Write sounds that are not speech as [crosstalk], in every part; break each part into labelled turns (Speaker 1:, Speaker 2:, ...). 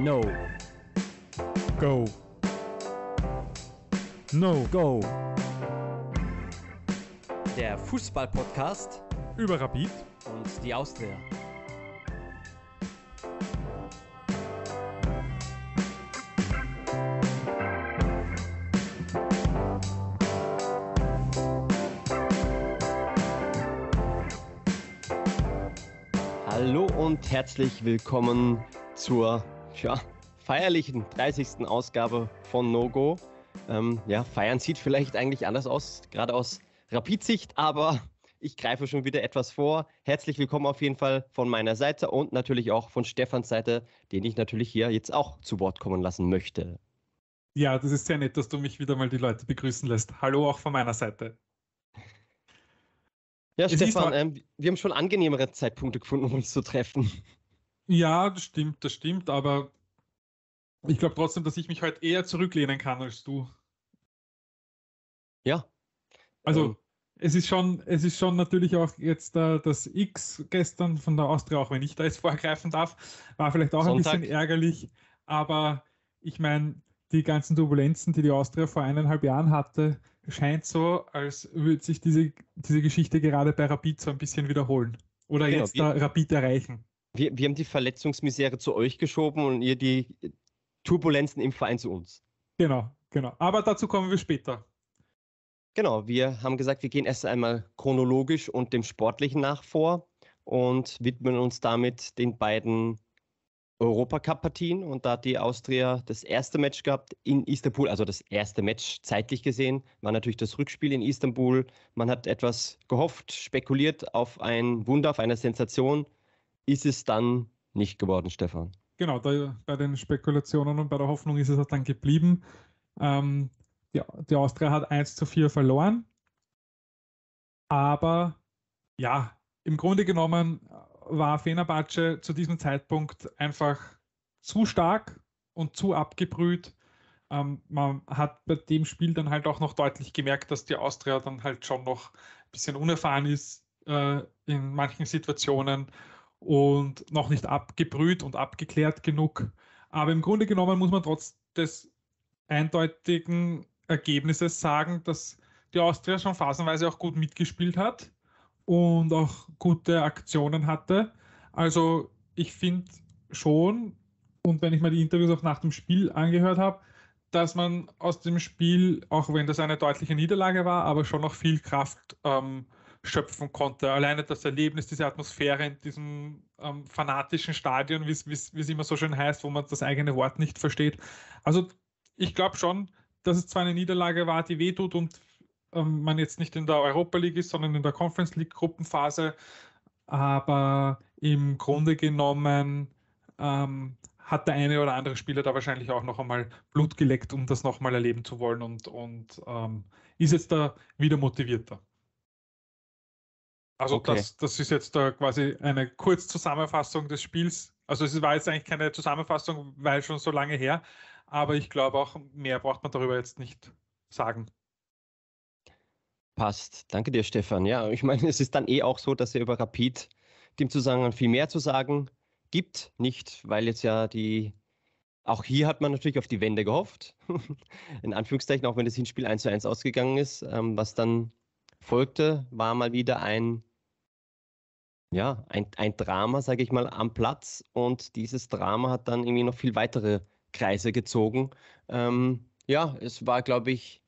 Speaker 1: No. Go.
Speaker 2: No. Go.
Speaker 1: Der Fußball-Podcast
Speaker 2: über Rapid und die Austria.
Speaker 1: Hallo und herzlich willkommen zur ja, feierlichen 30. Ausgabe von NoGo. Ähm, ja, feiern sieht vielleicht eigentlich anders aus, gerade aus Rapid-Sicht, aber ich greife schon wieder etwas vor. Herzlich willkommen auf jeden Fall von meiner Seite und natürlich auch von Stefans Seite, den ich natürlich hier jetzt auch zu Wort kommen lassen möchte.
Speaker 2: Ja, das ist sehr nett, dass du mich wieder mal die Leute begrüßen lässt. Hallo auch von meiner Seite. Ja, es Stefan, ähm, wir haben schon angenehmere Zeitpunkte gefunden, um uns zu treffen. Ja, das stimmt, das stimmt, aber ich glaube trotzdem, dass ich mich heute halt eher zurücklehnen kann als du. Ja. Also ähm. es ist schon, es ist schon natürlich auch jetzt äh, das X gestern von der Austria, auch wenn ich da jetzt [laughs] vorgreifen darf, war vielleicht auch Sonntag. ein bisschen ärgerlich, aber ich meine, die ganzen Turbulenzen, die die Austria vor eineinhalb Jahren hatte, scheint so, als würde sich diese, diese Geschichte gerade bei Rapid so ein bisschen wiederholen. Oder genau. jetzt da Rapid erreichen.
Speaker 1: Wir, wir haben die Verletzungsmisere zu euch geschoben und ihr die Turbulenzen im Verein zu uns.
Speaker 2: Genau, genau. Aber dazu kommen wir später.
Speaker 1: Genau, wir haben gesagt, wir gehen erst einmal chronologisch und dem Sportlichen nach vor und widmen uns damit den beiden Europacup-Partien. Und da hat die Austria das erste Match gehabt in Istanbul, also das erste Match zeitlich gesehen, war natürlich das Rückspiel in Istanbul. Man hat etwas gehofft, spekuliert auf ein Wunder, auf eine Sensation ist es dann nicht geworden, Stefan.
Speaker 2: Genau, da, bei den Spekulationen und bei der Hoffnung ist es dann geblieben. Ähm, die, die Austria hat 1 zu 4 verloren. Aber ja, im Grunde genommen war Fenerbahce zu diesem Zeitpunkt einfach zu stark und zu abgebrüht. Ähm, man hat bei dem Spiel dann halt auch noch deutlich gemerkt, dass die Austria dann halt schon noch ein bisschen unerfahren ist äh, in manchen Situationen und noch nicht abgebrüht und abgeklärt genug. Aber im Grunde genommen muss man trotz des eindeutigen Ergebnisses sagen, dass die Austria schon phasenweise auch gut mitgespielt hat und auch gute Aktionen hatte. Also ich finde schon, und wenn ich mir die Interviews auch nach dem Spiel angehört habe, dass man aus dem Spiel, auch wenn das eine deutliche Niederlage war, aber schon noch viel Kraft ähm, schöpfen konnte. Alleine das Erlebnis, diese Atmosphäre in diesem ähm, fanatischen Stadion, wie es immer so schön heißt, wo man das eigene Wort nicht versteht. Also ich glaube schon, dass es zwar eine Niederlage war, die wehtut und ähm, man jetzt nicht in der Europa League ist, sondern in der Conference League Gruppenphase, aber im Grunde genommen ähm, hat der eine oder andere Spieler da wahrscheinlich auch noch einmal Blut geleckt, um das nochmal erleben zu wollen und, und ähm, ist jetzt da wieder motivierter. Also okay. das, das ist jetzt da quasi eine Kurzzusammenfassung des Spiels. Also es war jetzt eigentlich keine Zusammenfassung, weil schon so lange her, aber ich glaube auch, mehr braucht man darüber jetzt nicht sagen.
Speaker 1: Passt. Danke dir, Stefan. Ja, ich meine, es ist dann eh auch so, dass er über Rapid dem Zusammenhang viel mehr zu sagen gibt. Nicht, weil jetzt ja die. Auch hier hat man natürlich auf die Wende gehofft. [laughs] In Anführungszeichen, auch wenn das Hinspiel 1 zu 1 ausgegangen ist. Ähm, was dann folgte, war mal wieder ein ja, ein, ein Drama, sage ich mal, am Platz. Und dieses Drama hat dann irgendwie noch viel weitere Kreise gezogen. Ähm, ja, es war, glaube ich,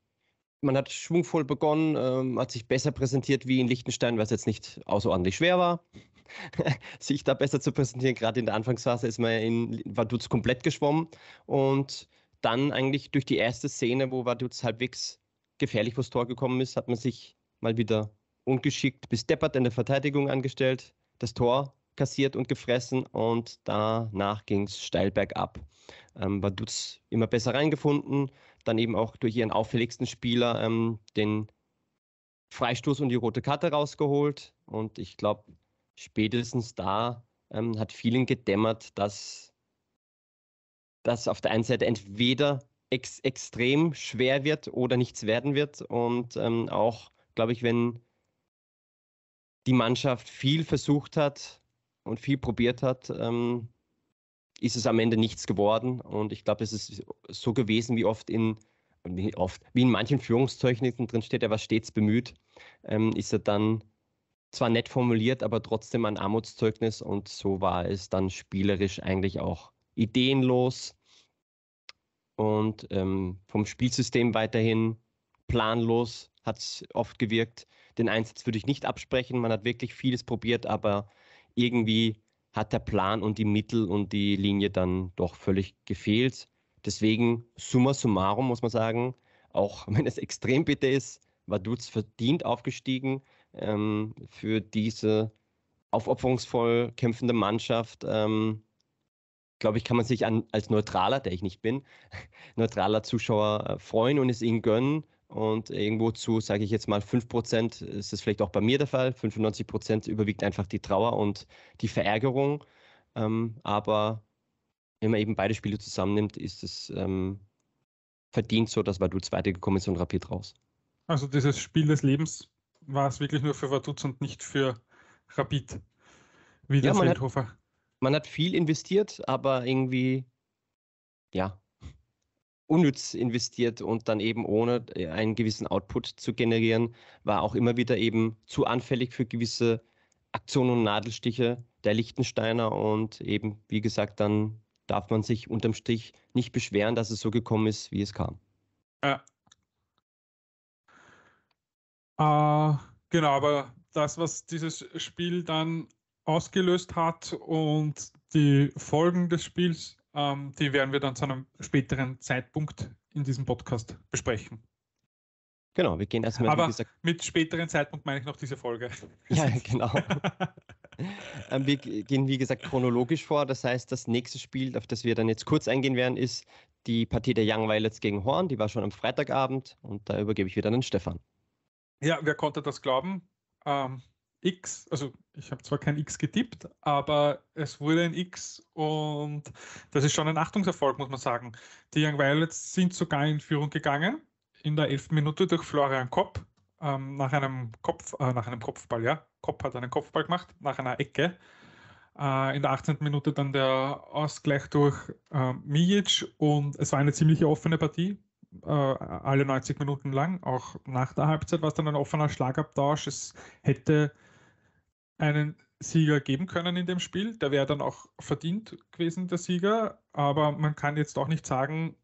Speaker 1: man hat schwungvoll begonnen, ähm, hat sich besser präsentiert wie in Liechtenstein, was jetzt nicht außerordentlich schwer war. [laughs] sich da besser zu präsentieren, gerade in der Anfangsphase ist man in Vaduz komplett geschwommen und dann eigentlich durch die erste Szene, wo Vaduz halbwegs gefährlich vors Tor gekommen ist, hat man sich mal wieder ungeschickt bis deppert in der Verteidigung angestellt, das Tor kassiert und gefressen und danach ging es steil bergab. Ähm, Baduz immer besser reingefunden, dann eben auch durch ihren auffälligsten Spieler ähm, den Freistoß und die rote Karte rausgeholt und ich glaube, spätestens da ähm, hat vielen gedämmert, dass das auf der einen Seite entweder ex extrem schwer wird oder nichts werden wird und ähm, auch, glaube ich, wenn die Mannschaft viel versucht hat und viel probiert hat, ähm, ist es am Ende nichts geworden. Und ich glaube, es ist so gewesen, wie oft in wie oft, wie in manchen Führungstechniken drin steht, er war stets bemüht, ähm, ist er dann zwar nett formuliert, aber trotzdem ein Armutszeugnis und so war es dann spielerisch eigentlich auch ideenlos und ähm, vom Spielsystem weiterhin planlos hat es oft gewirkt. Den Einsatz würde ich nicht absprechen. Man hat wirklich vieles probiert, aber irgendwie hat der Plan und die Mittel und die Linie dann doch völlig gefehlt. Deswegen, summa summarum, muss man sagen, auch [laughs] wenn es extrem bitter ist, war Dutz verdient aufgestiegen ähm, für diese aufopferungsvoll kämpfende Mannschaft. Ähm, glaube ich, kann man sich an, als neutraler, der ich nicht bin, [laughs] neutraler Zuschauer äh, freuen und es ihnen gönnen. Und irgendwo zu, sage ich jetzt mal, 5% ist es vielleicht auch bei mir der Fall. 95% überwiegt einfach die Trauer und die Verärgerung. Ähm, aber wenn man eben beide Spiele zusammennimmt, ist es ähm, verdient so, dass Vaduz weitergekommen ist und Rapid raus.
Speaker 2: Also dieses Spiel des Lebens war es wirklich nur für Vaduz und nicht für Rapid,
Speaker 1: wie ja, der man Feldhofer.
Speaker 2: Hat, man hat viel investiert, aber irgendwie,
Speaker 1: ja, unnütz investiert und dann eben ohne äh, einen gewissen Output zu generieren, war auch immer wieder eben zu anfällig für gewisse Aktionen und Nadelstiche der Lichtensteiner und eben, wie gesagt, dann darf man sich unterm Strich nicht beschweren, dass es so gekommen ist, wie es kam.
Speaker 2: Ja. Äh, genau, aber das, was dieses Spiel dann ausgelöst hat und die Folgen des Spiels ähm, die werden wir dann zu einem späteren Zeitpunkt in diesem Podcast besprechen. Genau, wir gehen erstmal. Aber gesagt, mit späteren Zeitpunkt meine ich noch diese Folge. [laughs] Ja, [laughs] genau.
Speaker 1: Ähm, wir gehen, wie gesagt, chronologisch vor. Das heißt, das nächste Spiel, auf das wir dann jetzt kurz eingehen werden, ist die Partie der Young Violets gegen Horn. Die war schon am Freitagabend und da übergebe ich wieder an den Stefan.
Speaker 2: Ja, wer konnte das glauben? Ähm, X, also ich habe zwar kein X getippt, aber es wurde ein X und das ist schon ein Achtungserfolg, muss man sagen. Die Young Violets sind sogar in Führung gegangen, in der elften Minute durch Florian Kopp, ähm, nach einem Kopf, äh, nach einem Kopfball, ja. Kopp hat einen Kopfball gemacht, nach einer Ecke. Äh, in der 18. Minute dann der Ausgleich durch äh, Mijic und es war eine ziemlich offene Partie. Äh, alle 90 Minuten lang, auch nach der Halbzeit war es dann ein offener Schlagabtausch. Es hätte einen Sieger geben können in dem Spiel. Der wäre dann auch verdient gewesen, der Sieger. Aber man kann jetzt auch nicht sagen,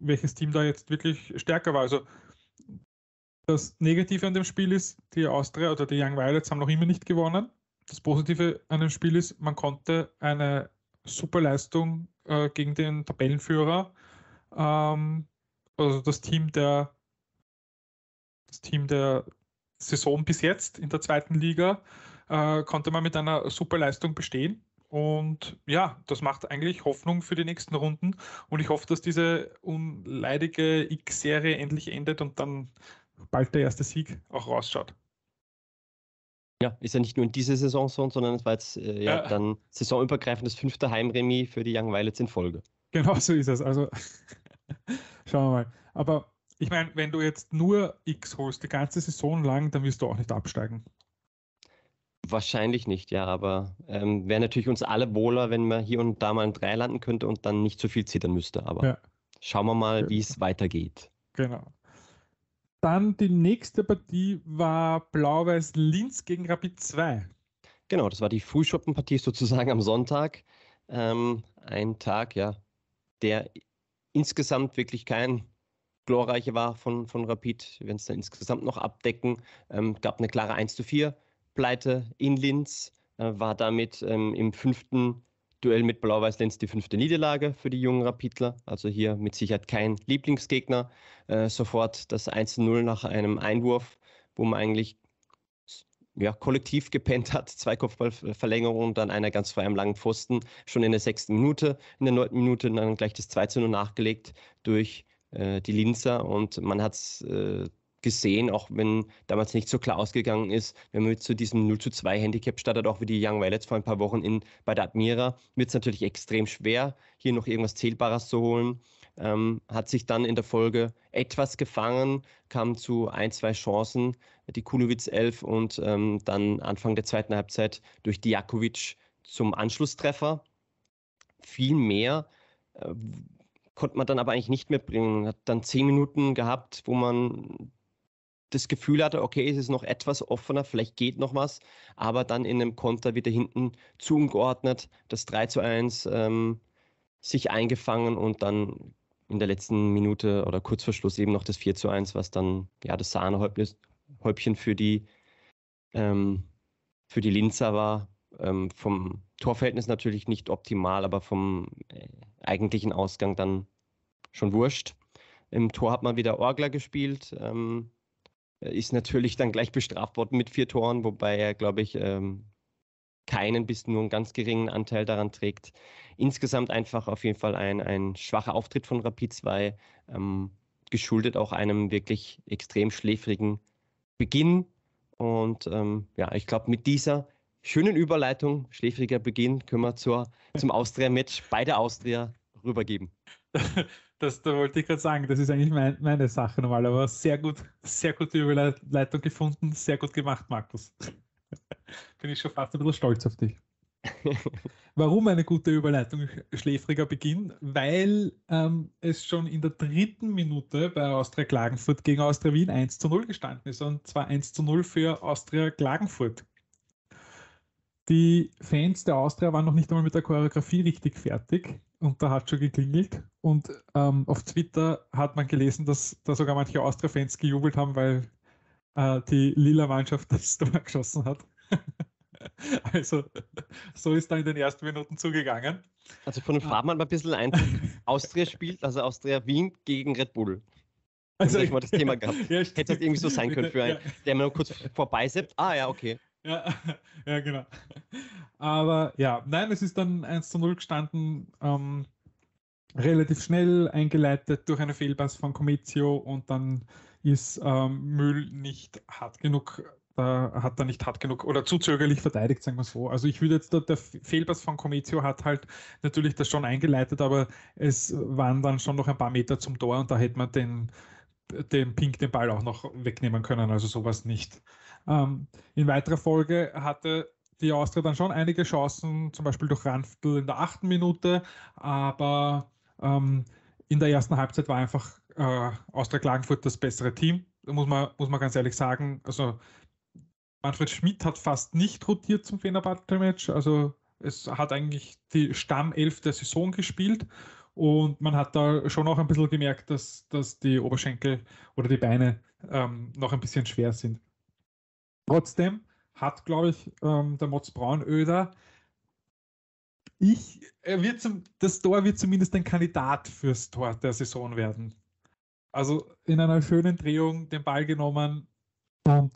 Speaker 2: welches Team da jetzt wirklich stärker war. Also das Negative an dem Spiel ist, die Austria oder die Young Violets haben noch immer nicht gewonnen. Das Positive an dem Spiel ist, man konnte eine super Leistung äh, gegen den Tabellenführer, ähm, also das Team der das Team der Saison bis jetzt in der zweiten Liga äh, konnte man mit einer super Leistung bestehen. Und ja, das macht eigentlich Hoffnung für die nächsten Runden. Und ich hoffe, dass diese unleidige X-Serie endlich endet und dann bald der erste Sieg auch rausschaut. Ja, ist
Speaker 1: ja nicht nur in dieser Saison so, sondern es war jetzt äh, ja, ja, dann saisonübergreifendes fünfte Heimremis für die Young Violets in Folge.
Speaker 2: Genau so ist es. Also [laughs] schauen wir mal. Aber ich meine, wenn du jetzt nur X holst, die ganze Saison lang, dann wirst du auch nicht absteigen.
Speaker 1: Wahrscheinlich nicht, ja, aber ähm, wäre natürlich uns alle wohler, wenn man hier und da mal ein Drei landen könnte und dann nicht so viel zittern müsste. Aber ja. schauen wir mal, genau. wie es weitergeht.
Speaker 2: Genau. Dann die nächste Partie war Blau-Weiß Linz gegen Rapid 2.
Speaker 1: Genau, das war die Frühschuppenpartie sozusagen am Sonntag. Ähm, ein Tag, ja, der insgesamt wirklich kein glorreiche war von, von Rapid, wenn es dann insgesamt noch abdecken, ähm, gab eine klare 1 zu 4 Pleite in Linz, äh, war damit ähm, im fünften Duell mit Blau-Weiß Lenz die fünfte Niederlage für die jungen Rapidler. Also hier mit Sicherheit kein Lieblingsgegner. Äh, sofort das 1-0 zu nach einem Einwurf, wo man eigentlich ja, kollektiv gepennt hat. Zwei Kopfballverlängerungen, dann einer ganz frei am langen Pfosten, schon in der sechsten Minute. In der neunten Minute dann gleich das 2-0 zu nachgelegt durch äh, die Linzer. Und man hat es äh, gesehen, auch wenn damals nicht so klar ausgegangen ist, wenn man mit so diesem 0 zu 2 Handicap startet, auch wie die Young Violets vor ein paar Wochen in, bei der Admira, wird es natürlich extrem schwer, hier noch irgendwas Zählbares zu holen. Ähm, hat sich dann in der Folge etwas gefangen, kam zu ein, zwei Chancen, die Kunowitz 11 und ähm, dann Anfang der zweiten Halbzeit durch Diakovic zum Anschlusstreffer. Viel mehr äh, konnte man dann aber eigentlich nicht mehr bringen. Hat dann zehn Minuten gehabt, wo man das Gefühl hatte, okay, es ist noch etwas offener, vielleicht geht noch was, aber dann in einem Konter wieder hinten zugeordnet, das 3 zu 1 ähm, sich eingefangen und dann in der letzten Minute oder kurz vor Schluss eben noch das 4 zu 1, was dann ja das Sahnehäubchen für die, ähm, für die Linzer war ähm, vom Torverhältnis natürlich nicht optimal, aber vom äh, eigentlichen Ausgang dann schon wurscht. Im Tor hat man wieder Orgler gespielt. Ähm, ist natürlich dann gleich bestraft worden mit vier Toren, wobei er, glaube ich, ähm, keinen bis nur einen ganz geringen Anteil daran trägt. Insgesamt einfach auf jeden Fall ein, ein schwacher Auftritt von Rapid 2, ähm, geschuldet auch einem wirklich extrem schläfrigen Beginn. Und ähm, ja, ich glaube, mit dieser schönen Überleitung, schläfriger Beginn, können wir zur, zum Austria-Match bei der Austria rübergeben.
Speaker 2: [laughs] Das, da wollte ich gerade sagen, das ist eigentlich mein, meine Sache nochmal, aber sehr gut, sehr gute Überleitung gefunden, sehr gut gemacht, Markus. [laughs] Bin ich schon fast ein bisschen stolz auf dich. [laughs] Warum eine gute Überleitung, schläfriger Beginn? Weil ähm, es schon in der dritten Minute bei Austria Klagenfurt gegen Austria Wien 1 zu 0 gestanden ist. Und zwar 1 zu 0 für Austria Klagenfurt. Die Fans der Austria waren noch nicht einmal mit der Choreografie richtig fertig und da hat schon geklingelt. Und ähm, auf Twitter hat man gelesen, dass da sogar manche Austria-Fans gejubelt haben, weil äh, die lila Mannschaft [laughs] das Tor geschossen hat. [laughs] also, so ist da in den ersten Minuten zugegangen. Also, von den ah. Farben
Speaker 1: hat man ein bisschen Eindruck, Austria spielt, also Austria Wien gegen Red Bull. Also, ich mal das Thema gehabt. [laughs] Ja, Hätte das halt irgendwie so sein können für einen, der mir mal kurz vorbeisippt. Ah, ja, okay.
Speaker 2: Ja, [laughs] ja, genau. Aber ja, nein, es ist dann 1 zu 0 gestanden, ähm, relativ schnell eingeleitet durch eine Fehlpass von Comizio und dann ist ähm, Müll nicht hart genug, da hat er nicht hart genug oder zu zögerlich verteidigt, sagen wir so. Also ich würde jetzt, da, der Fehlpass von Comizio hat halt natürlich das schon eingeleitet, aber es waren dann schon noch ein paar Meter zum Tor und da hätte man den, den Pink den Ball auch noch wegnehmen können, also sowas nicht. Ähm, in weiterer Folge hatte die Austria dann schon einige Chancen, zum Beispiel durch Ranftl in der achten Minute, aber ähm, in der ersten Halbzeit war einfach äh, Austria Klagenfurt das bessere Team, muss man, muss man ganz ehrlich sagen. Also Manfred Schmidt hat fast nicht rotiert zum Fenerbahce-Match, also es hat eigentlich die Stammelf der Saison gespielt und man hat da schon auch ein bisschen gemerkt, dass, dass die Oberschenkel oder die Beine ähm, noch ein bisschen schwer sind. Trotzdem hat, glaube ich, ähm, der Motz Braunöder, ich, er wird zum, das Tor wird zumindest ein Kandidat fürs Tor der Saison werden. Also in einer schönen Drehung den Ball genommen und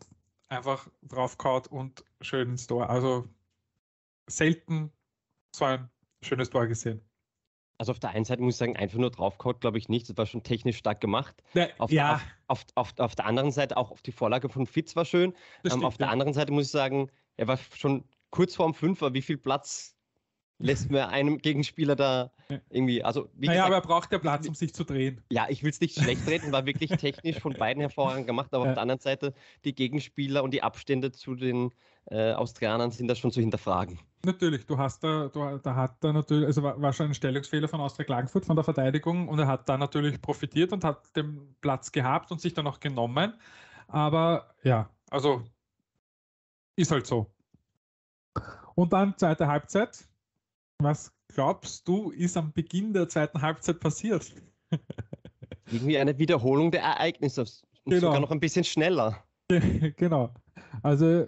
Speaker 2: einfach draufkaut und schön ins Tor. Also selten so ein schönes Tor gesehen.
Speaker 1: Also auf der einen Seite muss ich sagen, einfach nur draufgehauen, glaube ich nicht. Das war schon technisch stark gemacht. Na, auf, ja. Auf, auf, auf, der anderen Seite auch auf die Vorlage von Fitz war schön. Ähm, stimmt, auf der anderen Seite muss ich sagen, er war schon kurz vorm Fünfer. Wie viel Platz lässt mir einem Gegenspieler da irgendwie, also Naja, gesagt, aber er braucht ja Platz, um sich zu drehen. Ja, ich will es nicht schlecht reden, war wirklich technisch von beiden hervorragend gemacht, aber ja. auf der anderen Seite die Gegenspieler und die Abstände zu den äh, Austrianern sind da schon zu hinterfragen.
Speaker 2: Natürlich, du hast da, du, da hat da natürlich, also war, war schon ein Stellungsfehler von Austria Klagenfurt von der Verteidigung und er hat da natürlich profitiert und hat den Platz gehabt und sich dann auch genommen. Aber ja, also ist halt so. Und dann zweite Halbzeit, was glaubst du, ist am Beginn der zweiten Halbzeit passiert? [laughs] Irgendwie eine Wiederholung der Ereignisse,
Speaker 1: genau. sogar noch ein bisschen schneller.
Speaker 2: [laughs] genau. Also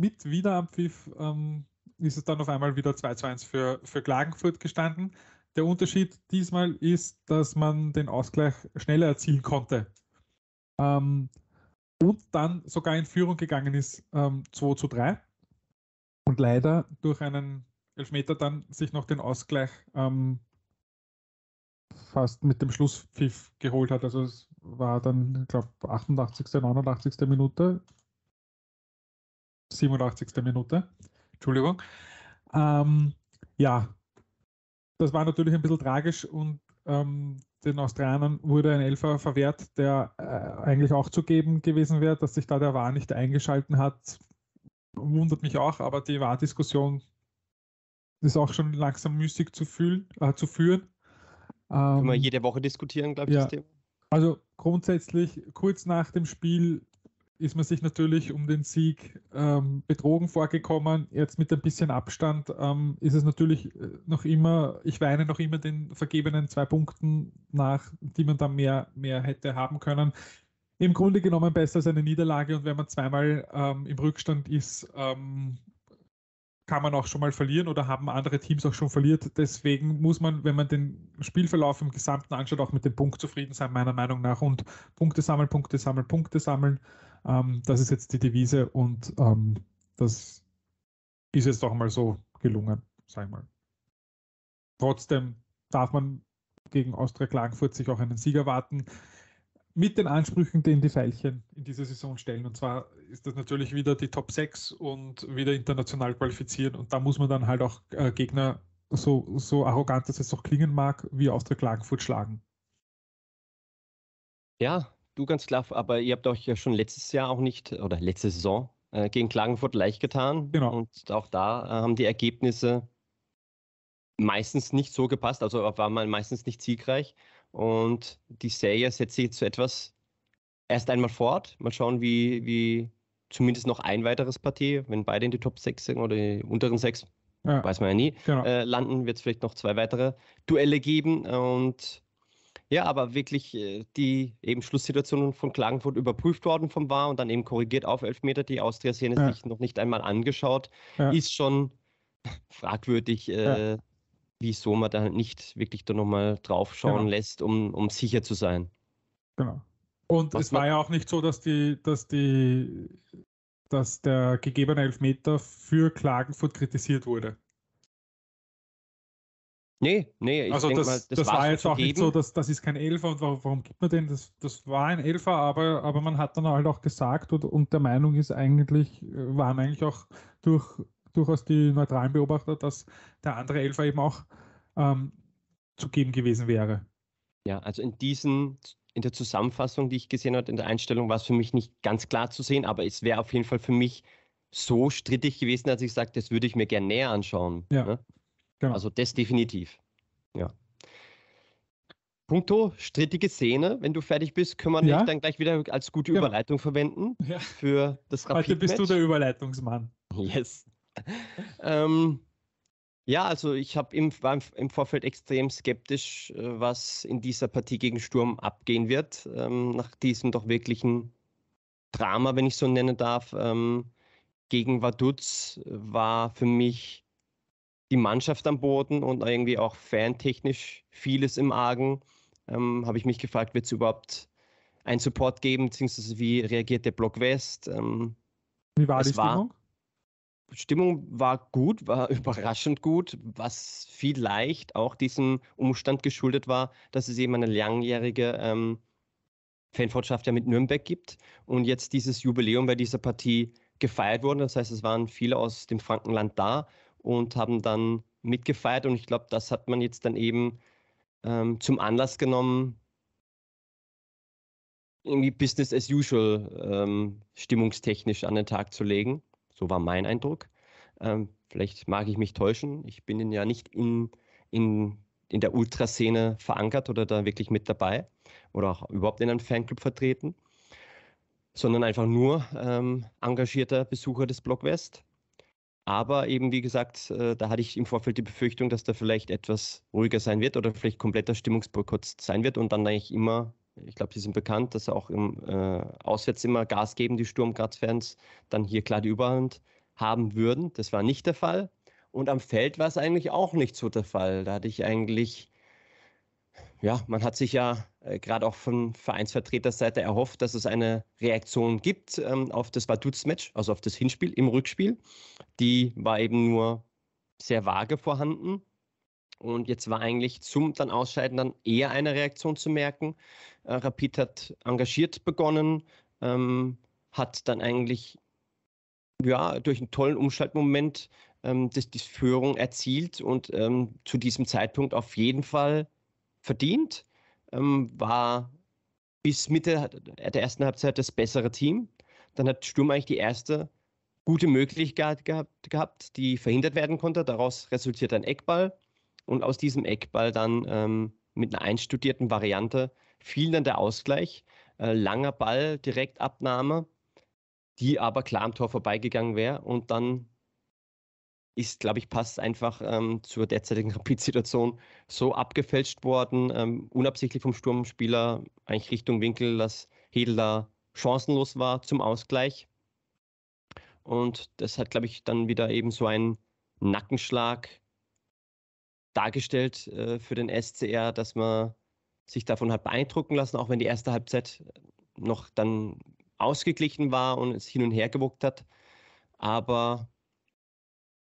Speaker 2: mit Wiederanpfiff ähm, ist es dann auf einmal wieder 2 zu 1 für, für Klagenfurt gestanden. Der Unterschied diesmal ist, dass man den Ausgleich schneller erzielen konnte. Ähm, und dann sogar in Führung gegangen ist, ähm, 2 zu 3. Und leider durch einen Elfmeter dann sich noch den Ausgleich ähm, fast mit dem Schlusspfiff geholt hat. Also es war dann, ich glaube, 88., 89. Minute, 87. Minute, Entschuldigung. Ähm, ja, das war natürlich ein bisschen tragisch und ähm, den Australiern wurde ein Elfer verwehrt, der äh, eigentlich auch zu geben gewesen wäre, dass sich da der War nicht eingeschalten hat. Wundert mich auch, aber die War-Diskussion das auch schon langsam müßig zu, fühlen, äh, zu führen. Ähm, Können wir
Speaker 1: jede Woche diskutieren, glaube ich, ja. das Thema.
Speaker 2: Also grundsätzlich, kurz nach dem Spiel ist man sich natürlich um den Sieg ähm, betrogen vorgekommen. Jetzt mit ein bisschen Abstand ähm, ist es natürlich äh, noch immer, ich weine noch immer den vergebenen zwei Punkten nach, die man dann mehr, mehr hätte haben können. Im Grunde genommen besser als eine Niederlage und wenn man zweimal ähm, im Rückstand ist, ähm, kann man auch schon mal verlieren oder haben andere Teams auch schon verliert. Deswegen muss man, wenn man den Spielverlauf im Gesamten anschaut, auch mit dem Punkt zufrieden sein, meiner Meinung nach. Und Punkte sammeln, Punkte sammeln, Punkte sammeln. Ähm, das ist jetzt die Devise und ähm, das ist jetzt auch mal so gelungen, sag ich mal. Trotzdem darf man gegen Austria Klagenfurt sich auch einen Sieger warten mit den Ansprüchen, den die Veilchen in dieser Saison stellen. Und zwar ist das natürlich wieder die Top 6 und wieder international qualifizieren. Und da muss man dann halt auch äh, Gegner, so, so arrogant dass es auch klingen mag, wie Austria Klagenfurt schlagen. Ja,
Speaker 1: du ganz klar, aber ihr habt euch ja schon letztes Jahr auch nicht, oder letzte Saison, äh, gegen Klagenfurt leicht getan. Genau. Und auch da äh, haben die Ergebnisse meistens nicht so gepasst, also war man meistens nicht siegreich. Und die Serie setzt sich jetzt so etwas erst einmal fort. Mal schauen, wie, wie zumindest noch ein weiteres Partie, wenn beide in die Top 6 oder die unteren 6, ja. weiß man ja nie, genau. äh, landen, wird es vielleicht noch zwei weitere Duelle geben. Und ja, aber wirklich äh, die eben Schlusssituation von Klagenfurt überprüft worden vom War und dann eben korrigiert auf Elfmeter. Die Austria-Szene ja. sich noch nicht einmal angeschaut. Ja. Ist schon [laughs] fragwürdig. Äh, wieso man da halt nicht wirklich da nochmal drauf schauen genau. lässt, um, um sicher zu sein.
Speaker 2: Genau. Und Was es war ja auch nicht so, dass die, dass die, dass der gegebene Elfmeter für Klagenfurt kritisiert wurde. Nee,
Speaker 1: nee, ich also das, mal, das, das war jetzt auch nicht so,
Speaker 2: dass das ist kein Elfer und warum, warum gibt man den? Das, das war ein Elfer, aber, aber man hat dann halt auch gesagt und, und der Meinung ist eigentlich, äh, waren eigentlich auch durch durchaus die neutralen Beobachter, dass der andere Elfer eben auch ähm, zu geben gewesen wäre.
Speaker 1: Ja, also in diesen, in der Zusammenfassung, die ich gesehen habe, in der Einstellung war es für mich nicht ganz klar zu sehen, aber es wäre auf jeden Fall für mich so strittig gewesen, dass ich sage, das würde ich mir gerne näher anschauen. Ja. Ne? Genau. Also das definitiv. Ja. Punkto strittige Szene, wenn du fertig bist, können wir ja. dich dann gleich wieder als gute ja. Überleitung verwenden
Speaker 2: ja. für
Speaker 1: das Rapid Heute bist du der
Speaker 2: Überleitungsmann. Yes.
Speaker 1: [laughs] ähm, ja, also ich hab im, war im Vorfeld extrem skeptisch, äh, was in dieser Partie gegen Sturm abgehen wird. Ähm, nach diesem doch wirklichen Drama, wenn ich so nennen darf, ähm, gegen Vaduz war für mich die Mannschaft am Boden und irgendwie auch fantechnisch vieles im Argen. Ähm, Habe ich mich gefragt, wird es überhaupt einen Support geben, beziehungsweise wie reagiert der Block West? Ähm, wie war die Stimmung? War, Stimmung war gut, war [laughs] überraschend gut, was vielleicht auch diesem Umstand geschuldet war, dass es eben eine langjährige ähm, Fanfreundschaft ja mit Nürnberg gibt und jetzt dieses Jubiläum bei dieser Partie gefeiert wurde. Das heißt, es waren viele aus dem Frankenland da und haben dann mitgefeiert und ich glaube, das hat man jetzt dann eben ähm, zum Anlass genommen, irgendwie Business as usual ähm, stimmungstechnisch an den Tag zu legen. So war mein Eindruck. Ähm, vielleicht mag ich mich täuschen. Ich bin ja nicht in, in, in der Ultraszene verankert oder da wirklich mit dabei oder auch überhaupt in einem Fanclub vertreten, sondern einfach nur ähm, engagierter Besucher des Block West. Aber eben, wie gesagt, äh, da hatte ich im Vorfeld die Befürchtung, dass da vielleicht etwas ruhiger sein wird oder vielleicht kompletter Stimmungsboykott sein wird und dann eigentlich immer ich glaube, die sind bekannt, dass sie auch im, äh, auswärts Gas geben, die sturmgrad fans dann hier klar die Überhand haben würden. Das war nicht der Fall. Und am Feld war es eigentlich auch nicht so der Fall. Da hatte ich eigentlich, ja, man hat sich ja äh, gerade auch von Vereinsvertreterseite erhofft, dass es eine Reaktion gibt ähm, auf das Vaduz-Match, also auf das Hinspiel im Rückspiel. Die war eben nur sehr vage vorhanden. Und jetzt war eigentlich zum dann Ausscheiden dann eher eine Reaktion zu merken. Äh, Rapid hat engagiert begonnen, ähm, hat dann eigentlich ja, durch einen tollen Umschaltmoment ähm, das, die Führung erzielt und ähm, zu diesem Zeitpunkt auf jeden Fall verdient. Ähm, war bis Mitte der ersten Halbzeit das bessere Team. Dann hat Sturm eigentlich die erste gute Möglichkeit gehabt, gehabt die verhindert werden konnte. Daraus resultiert ein Eckball und aus diesem Eckball dann ähm, mit einer einstudierten Variante fiel dann der Ausgleich. Äh, langer Ball, Direktabnahme, die aber klar am Tor vorbeigegangen wäre. Und dann ist, glaube ich, passt einfach ähm, zur derzeitigen [laughs] Rapid-Situation so abgefälscht worden, ähm, unabsichtlich vom Sturmspieler, eigentlich Richtung Winkel, dass Hedel da chancenlos war zum Ausgleich. Und das hat, glaube ich, dann wieder eben so einen Nackenschlag dargestellt äh, für den SCR, dass man sich davon hat beeindrucken lassen, auch wenn die erste Halbzeit noch dann ausgeglichen war und es hin und her gewuckt hat. Aber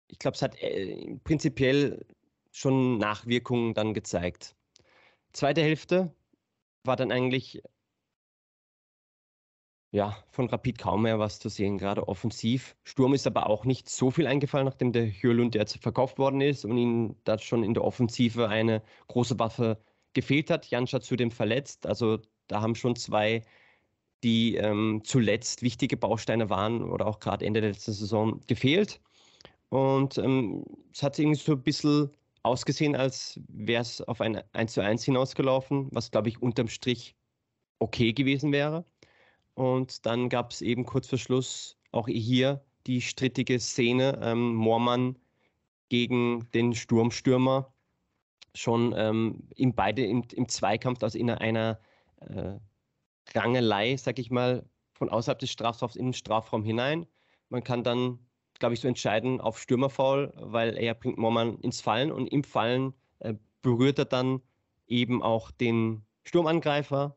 Speaker 1: ich glaube, es hat äh, prinzipiell schon Nachwirkungen dann gezeigt. Zweite Hälfte war dann eigentlich ja, von Rapid kaum mehr was zu sehen, gerade offensiv. Sturm ist aber auch nicht so viel eingefallen, nachdem der Hürlund jetzt verkauft worden ist und ihnen da schon in der Offensive eine große Waffe gefehlt hat. Janscha zudem verletzt. Also da haben schon zwei, die ähm, zuletzt wichtige Bausteine waren oder auch gerade Ende der letzten Saison gefehlt. Und ähm, es hat irgendwie so ein bisschen ausgesehen, als wäre es auf ein 1 zu 1 hinausgelaufen, was, glaube ich, unterm Strich okay gewesen wäre. Und dann gab es eben kurz vor Schluss auch hier die strittige Szene. Ähm, Moormann gegen den Sturmstürmer schon ähm, in beide im, im Zweikampf, also in einer äh, Rangelei, sag ich mal, von außerhalb des Strafraums in den Strafraum hinein. Man kann dann, glaube ich, so entscheiden auf Stürmerfaul, weil er bringt Mormann ins Fallen und im Fallen äh, berührt er dann eben auch den Sturmangreifer.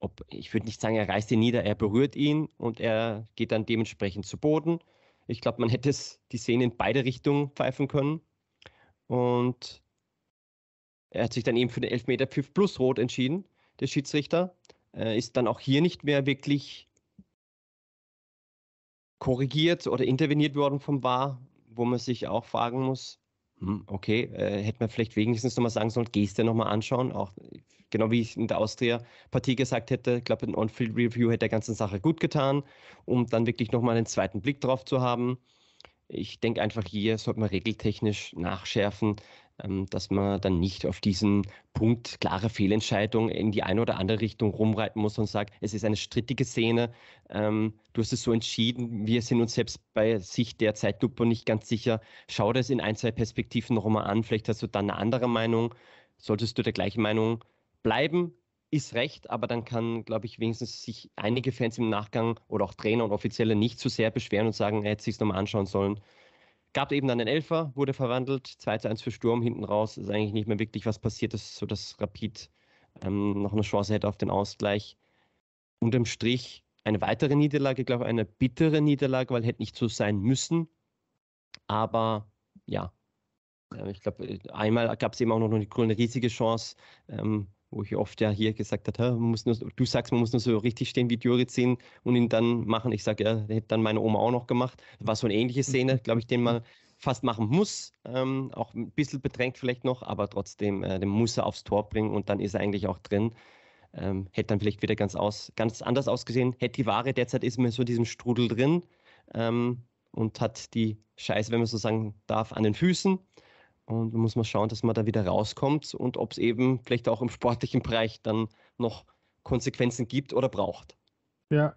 Speaker 1: Ob, ich würde nicht sagen, er reißt ihn nieder, er berührt ihn und er geht dann dementsprechend zu Boden. Ich glaube, man hätte es die Szene in beide Richtungen pfeifen können. Und er hat sich dann eben für den Elfmeterpfiff plus Rot entschieden, der Schiedsrichter. Äh, ist dann auch hier nicht mehr wirklich korrigiert oder interveniert worden vom VAR, wo man sich auch fragen muss, hm, okay, äh, hätte man vielleicht wenigstens nochmal sagen sollen, Geste nochmal anschauen, auch genau wie ich in der Austria-Partie gesagt hätte, ich glaube, ein On-Field-Review hätte der ganzen Sache gut getan, um dann wirklich nochmal einen zweiten Blick drauf zu haben. Ich denke einfach, hier sollte man regeltechnisch nachschärfen, ähm, dass man dann nicht auf diesen Punkt klarer Fehlentscheidung in die eine oder andere Richtung rumreiten muss und sagt, es ist eine strittige Szene, ähm, du hast es so entschieden, wir sind uns selbst bei sich der Zeitlupe nicht ganz sicher, schau das in ein, zwei Perspektiven noch einmal an, vielleicht hast du dann eine andere Meinung, solltest du der gleichen Meinung bleiben, ist recht, aber dann kann, glaube ich, wenigstens sich einige Fans im Nachgang oder auch Trainer und Offizielle nicht zu so sehr beschweren und sagen, er hätte sich es nochmal anschauen sollen. Gab eben dann den Elfer, wurde verwandelt, 2 zu 1 für Sturm, hinten raus ist eigentlich nicht mehr wirklich was passiert, ist, sodass Rapid ähm, noch eine Chance hätte auf den Ausgleich. Unterm Strich eine weitere Niederlage, glaube ich, eine bittere Niederlage, weil hätte nicht so sein müssen. Aber ja, ähm, ich glaube, äh, einmal gab es eben auch noch eine, eine riesige Chance. Ähm, wo ich oft ja hier gesagt habe, man muss nur, du sagst, man muss nur so richtig stehen wie ziehen und ihn dann machen. Ich sage, ja, hätte dann meine Oma auch noch gemacht. War so eine ähnliche mhm. Szene, glaube ich, den man fast machen muss. Ähm, auch ein bisschen bedrängt vielleicht noch, aber trotzdem, äh, den muss er aufs Tor bringen und dann ist er eigentlich auch drin. Ähm, hätte dann vielleicht wieder ganz, aus, ganz anders ausgesehen. Hätte die Ware derzeit ist mir so in diesem Strudel drin ähm, und hat die Scheiße, wenn man so sagen darf, an den Füßen. Und man muss mal schauen, dass man da wieder rauskommt und ob es eben vielleicht auch im sportlichen [laughs] Bereich dann noch Konsequenzen gibt oder
Speaker 2: braucht. Ja,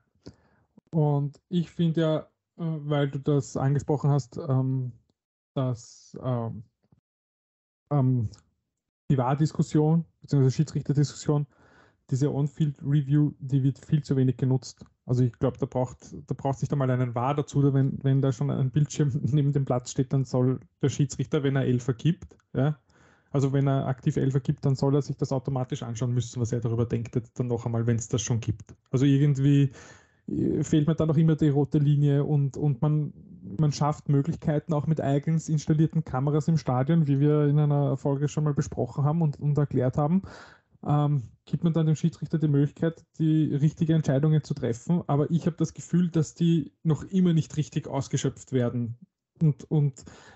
Speaker 2: und ich finde ja, äh, weil du das angesprochen hast, ähm, dass ähm, ähm, die Wahrdiskussion bzw. Schiedsrichterdiskussion, diese On-Field-Review, die wird viel zu wenig genutzt. Also ich glaube, da braucht, da braucht sich da mal einen Wahr dazu, wenn, wenn da schon ein Bildschirm [laughs] neben dem Platz steht, dann soll der Schiedsrichter, wenn er Elfer gibt, ja, also wenn er aktiv Elfer gibt, dann soll er sich das automatisch anschauen müssen, was er darüber denkt, dann noch einmal, wenn es das schon gibt. Also irgendwie äh, fehlt mir da noch immer die rote Linie und, und man, man schafft Möglichkeiten auch mit eigens installierten Kameras im Stadion, wie wir in einer Folge schon mal besprochen haben und, und erklärt haben, ähm, gibt man dann dem Schiedsrichter die Möglichkeit, die richtigen Entscheidungen zu treffen. Aber ich habe das Gefühl, dass die noch immer nicht richtig ausgeschöpft werden und, und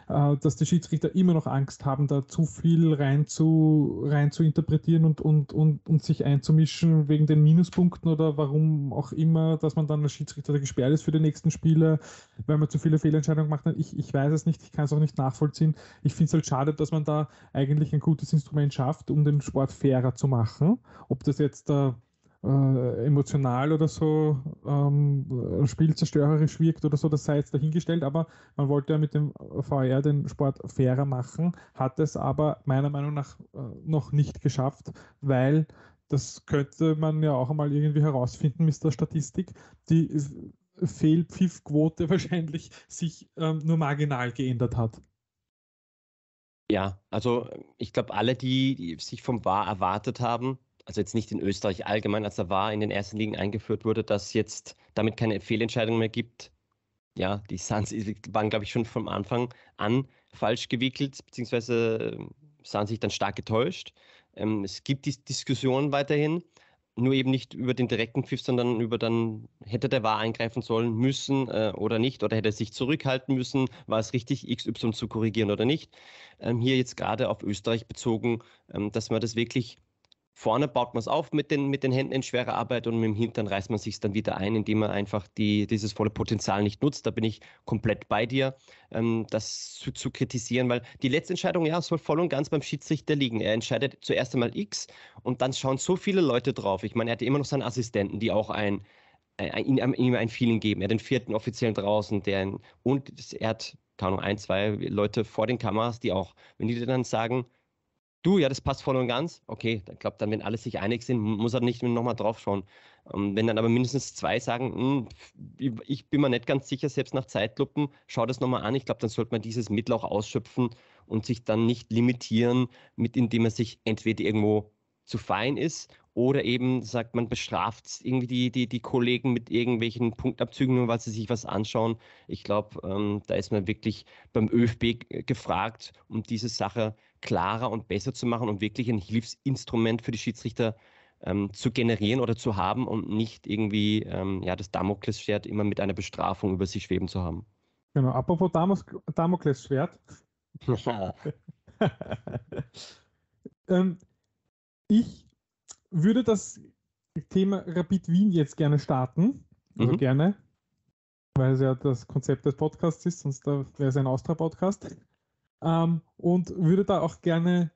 Speaker 2: äh, dass die Schiedsrichter immer noch Angst haben, da zu viel rein zu, rein zu interpretieren und, und, und, und sich einzumischen wegen den Minuspunkten oder warum auch immer, dass man dann als Schiedsrichter gesperrt ist für die nächsten Spiele, weil man zu viele Fehlentscheidungen macht. Ich, ich weiß es nicht, ich kann es auch nicht nachvollziehen. Ich finde es halt schade, dass man da eigentlich ein gutes Instrument schafft, um den Sport fairer zu machen. Ob das jetzt der äh, äh, emotional oder so ähm, äh, spielzerstörerisch wirkt oder so, das sei jetzt dahingestellt, aber man wollte ja mit dem VR den Sport fairer machen, hat es aber meiner Meinung nach äh, noch nicht geschafft, weil das könnte man ja auch einmal irgendwie herausfinden, Mr. Statistik, die Fehlpfiffquote [laughs] wahrscheinlich sich ähm, nur marginal geändert hat.
Speaker 1: Ja, also ich glaube, alle, die, die sich vom VAR erwartet haben, also jetzt nicht in Österreich allgemein, als er war in den ersten Ligen eingeführt wurde, dass jetzt damit keine Fehlentscheidungen mehr gibt. Ja, die Suns waren, glaube ich, schon vom Anfang an falsch gewickelt, beziehungsweise ähm, sahen sich dann stark getäuscht. Ähm, es gibt die Diskussion weiterhin, nur eben nicht über den direkten Pfiff, sondern über dann, hätte der wahr eingreifen sollen müssen äh, oder nicht, oder hätte er sich zurückhalten müssen, war es richtig, XY zu korrigieren oder nicht. Ähm, hier jetzt gerade auf Österreich bezogen, ähm, dass man das wirklich vorne baut man es auf mit den, mit den Händen in schwerer Arbeit und mit dem Hintern reißt man sich dann wieder ein, indem man einfach die, dieses volle Potenzial nicht nutzt. Da bin ich komplett bei dir, ähm, das zu, zu, kritisieren, weil die letzte Entscheidung, ja, soll voll und ganz beim Schiedsrichter liegen. Er entscheidet zuerst einmal X und dann schauen so viele Leute drauf. Ich meine, er hatte immer noch seinen Assistenten, die auch ein, ein, ein, ihm ein Feeling geben. Er hat den vierten Offiziellen draußen, der ein, und er hat keine Ahnung, ein, zwei Leute vor den Kameras, die auch, wenn die dann sagen, du, ja, das passt voll und ganz. Okay, dann glaubt dann, wenn alle sich einig sind, muss er nicht nochmal drauf schauen. Ähm, wenn dann aber mindestens zwei sagen, hm, ich bin mir nicht ganz sicher, selbst nach Zeitlupen, schau das nochmal an. Ich glaube, dann sollte man dieses Mittel auch ausschöpfen und sich dann nicht limitieren, mit indem er sich entweder irgendwo zu fein ist oder eben sagt, man bestraft irgendwie die, die, die Kollegen mit irgendwelchen Punktabzügen, nur weil sie sich was anschauen. Ich glaube, ähm, da ist man wirklich beim ÖFB äh, gefragt, um diese Sache zu klarer und besser zu machen und wirklich ein Hilfsinstrument für die Schiedsrichter ähm, zu generieren oder zu haben und nicht irgendwie ähm, ja, das Damoklesschwert immer mit einer Bestrafung über sich schweben zu haben.
Speaker 2: Genau, apropos Damos Damoklesschwert. [laughs] ähm, ich würde das Thema Rapid Wien jetzt gerne starten. Also mhm. gerne, weil es ja das Konzept des Podcasts ist, sonst wäre es ein Austria-Podcast. Ähm, und würde da auch gerne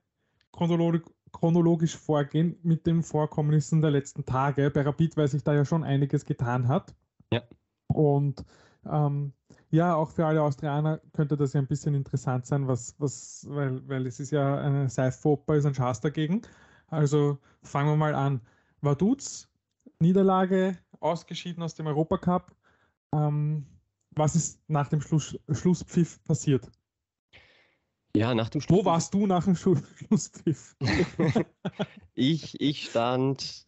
Speaker 2: chronologisch vorgehen mit den Vorkommnissen der letzten Tage. Bei Rapid, weil sich da ja schon einiges getan hat. Ja. Und ähm, ja, auch für alle Australier könnte das ja ein bisschen interessant sein, was, was, weil, weil es ist ja eine Seifenoper, ist ein Schatz dagegen. Also fangen wir mal an. Vaduz, Niederlage, ausgeschieden aus dem Europacup. Ähm, was ist nach dem Schluss, Schlusspfiff passiert? Ja, nach dem Wo Wo warst du nach dem Schulschlusspfiff?
Speaker 1: [laughs] [laughs] ich, ich stand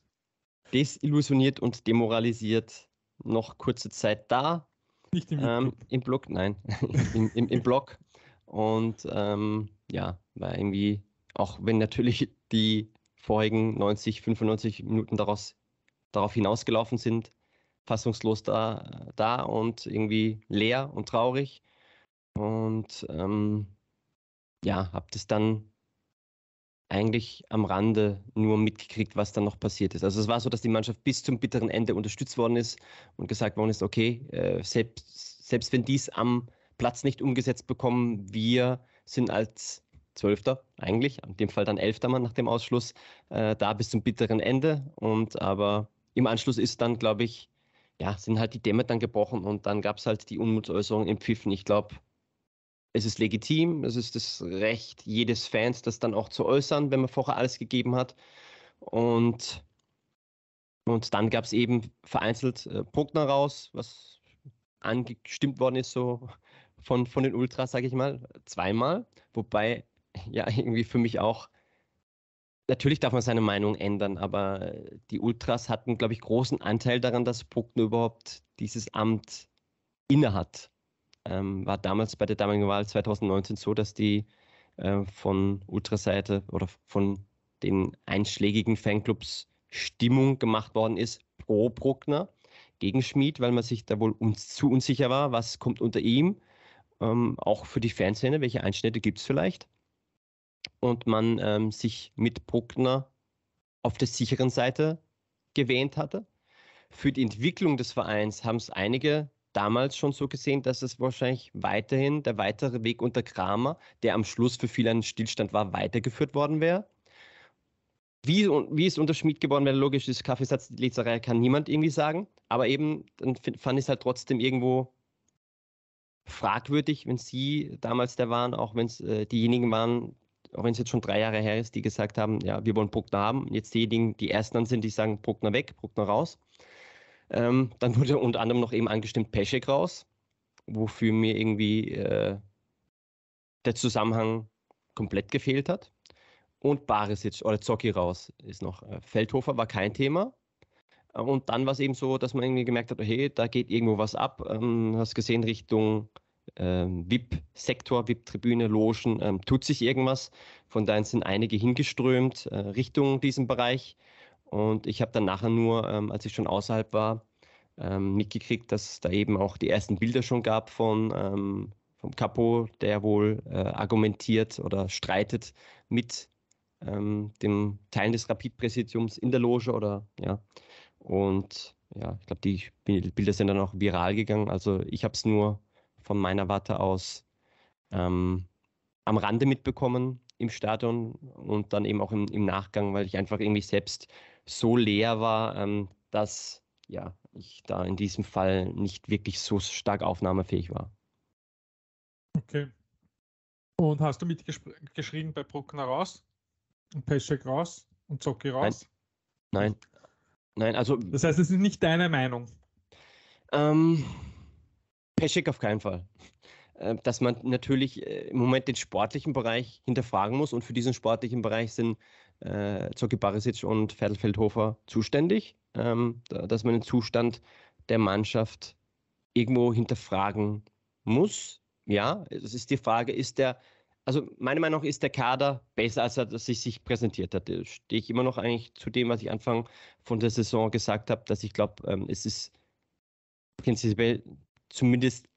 Speaker 1: desillusioniert und demoralisiert noch kurze Zeit da. Nicht im, ähm, im Blog, nein, [laughs] im, im, im Blog. Und ähm, ja, war irgendwie, auch wenn natürlich die vorigen 90, 95 Minuten daraus, darauf hinausgelaufen sind, fassungslos da, da und irgendwie leer und traurig. Und ähm, ja, habe das dann eigentlich am Rande nur mitgekriegt, was dann noch passiert ist. Also es war so, dass die Mannschaft bis zum bitteren Ende unterstützt worden ist und gesagt worden ist, okay, äh, selbst, selbst wenn dies am Platz nicht umgesetzt bekommen, wir sind als Zwölfter eigentlich, in dem Fall dann Elfter Mann nach dem Ausschluss, äh, da bis zum bitteren Ende. Und aber im Anschluss ist dann, glaube ich, ja, sind halt die Dämme dann gebrochen und dann gab es halt die Unmutsäußerung im Pfiffen. Ich glaube, es ist legitim, es ist das Recht jedes Fans, das dann auch zu äußern, wenn man vorher alles gegeben hat. Und, und dann gab es eben vereinzelt äh, Bruckner raus, was angestimmt worden ist, so von, von den Ultras, sage ich mal, zweimal. Wobei, ja, irgendwie für mich auch, natürlich darf man seine Meinung ändern, aber die Ultras hatten, glaube ich, großen Anteil daran, dass Bruckner überhaupt dieses Amt innehat ähm, war damals bei der damaligen Wahl 2019 so, dass die äh, von Ultraseite oder von den einschlägigen Fanclubs Stimmung gemacht worden ist pro Bruckner gegen Schmid, weil man sich da wohl un zu unsicher war, was kommt unter ihm. Ähm, auch für die Fanszene, welche Einschnitte gibt es vielleicht? Und man ähm, sich mit Bruckner auf der sicheren Seite gewähnt hatte. Für die Entwicklung des Vereins haben es einige damals schon so gesehen, dass es wahrscheinlich weiterhin der weitere Weg unter Kramer, der am Schluss für viele ein Stillstand war, weitergeführt worden wäre? Wie, wie es unter Schmied geworden wäre, logisch ist, Kaffeesatzlezerei kann niemand irgendwie sagen. Aber eben, dann fand ich es halt trotzdem irgendwo fragwürdig, wenn Sie damals da waren, auch wenn es äh, diejenigen waren, auch wenn es jetzt schon drei Jahre her ist, die gesagt haben, ja, wir wollen Bruckner haben. Und jetzt diejenigen, die Ersten sind, die sagen, Bruckner weg, Bruckner raus. Ähm, dann wurde unter anderem noch eben angestimmt Peschek raus, wofür mir irgendwie äh, der Zusammenhang komplett gefehlt hat. Und Barisic oder Zocki raus ist noch. Äh, Feldhofer war kein Thema. Äh, und dann war es eben so, dass man irgendwie gemerkt hat, hey, da geht irgendwo was ab. Ähm, hast gesehen, Richtung ähm, VIP-Sektor, VIP-Tribüne, Logen, ähm, tut sich irgendwas. Von daher sind einige hingeströmt äh, Richtung diesem Bereich. Und ich habe dann nachher nur, ähm, als ich schon außerhalb war, ähm, mitgekriegt, dass da eben auch die ersten Bilder schon gab von ähm, vom Capo, der wohl äh, argumentiert oder streitet mit ähm, dem Teilen des Rapid-Präsidiums in der Loge oder ja. Und ja, ich glaube, die Bilder sind dann auch viral gegangen. Also ich habe es nur von meiner Warte aus ähm, am Rande mitbekommen im Stadion und dann eben auch im, im Nachgang, weil ich einfach irgendwie selbst so leer war, ähm, dass ja, ich da in diesem Fall nicht wirklich so stark aufnahmefähig war.
Speaker 2: Okay. Und hast du mitgeschrieben bei Bruckner raus und Peschek raus und Zocki raus? Nein. Nein. Nein, also. Das heißt, es ist nicht deine Meinung. Ähm, Peschek auf keinen Fall. Äh,
Speaker 1: dass man natürlich äh, im Moment den sportlichen Bereich hinterfragen muss und für diesen sportlichen Bereich sind äh, Zocki Barisic und Ferdl Feldhofer zuständig, ähm, dass man den Zustand der Mannschaft irgendwo hinterfragen muss. Ja, es ist die Frage, ist der, also meiner Meinung nach ist der Kader besser, als er dass ich sich präsentiert hat. Da Stehe ich immer noch eigentlich zu dem, was ich Anfang von der Saison gesagt habe, dass ich glaube, ähm, es ist prinzipiell zumindest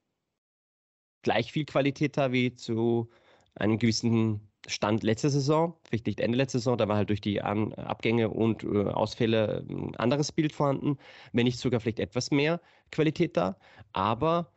Speaker 1: gleich viel Qualität da wie zu einem gewissen Stand letzte Saison, vielleicht nicht Ende letzte Saison, da war halt durch die An Abgänge und äh, Ausfälle ein anderes Bild vorhanden, wenn nicht sogar vielleicht etwas mehr Qualität da. Aber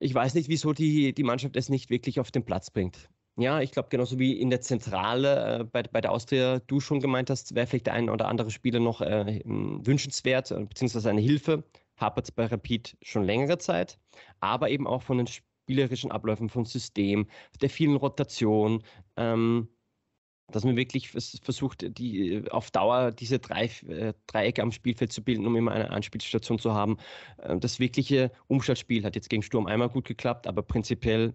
Speaker 1: ich weiß nicht, wieso die, die Mannschaft es nicht wirklich auf den Platz bringt. Ja, ich glaube, genauso wie in der Zentrale äh, bei, bei der Austria du schon gemeint hast, wäre vielleicht der ein oder andere Spieler noch äh, hm, wünschenswert, äh, beziehungsweise eine Hilfe. Hapert es bei Rapid schon längere Zeit, aber eben auch von den Spielern spielerischen Abläufen, von System, der vielen Rotation, ähm, dass man wirklich versucht, die, äh, auf Dauer diese drei, äh, Dreiecke am Spielfeld zu bilden, um immer eine Anspielstation zu haben. Äh, das wirkliche Umschaltspiel hat jetzt gegen Sturm einmal gut geklappt, aber prinzipiell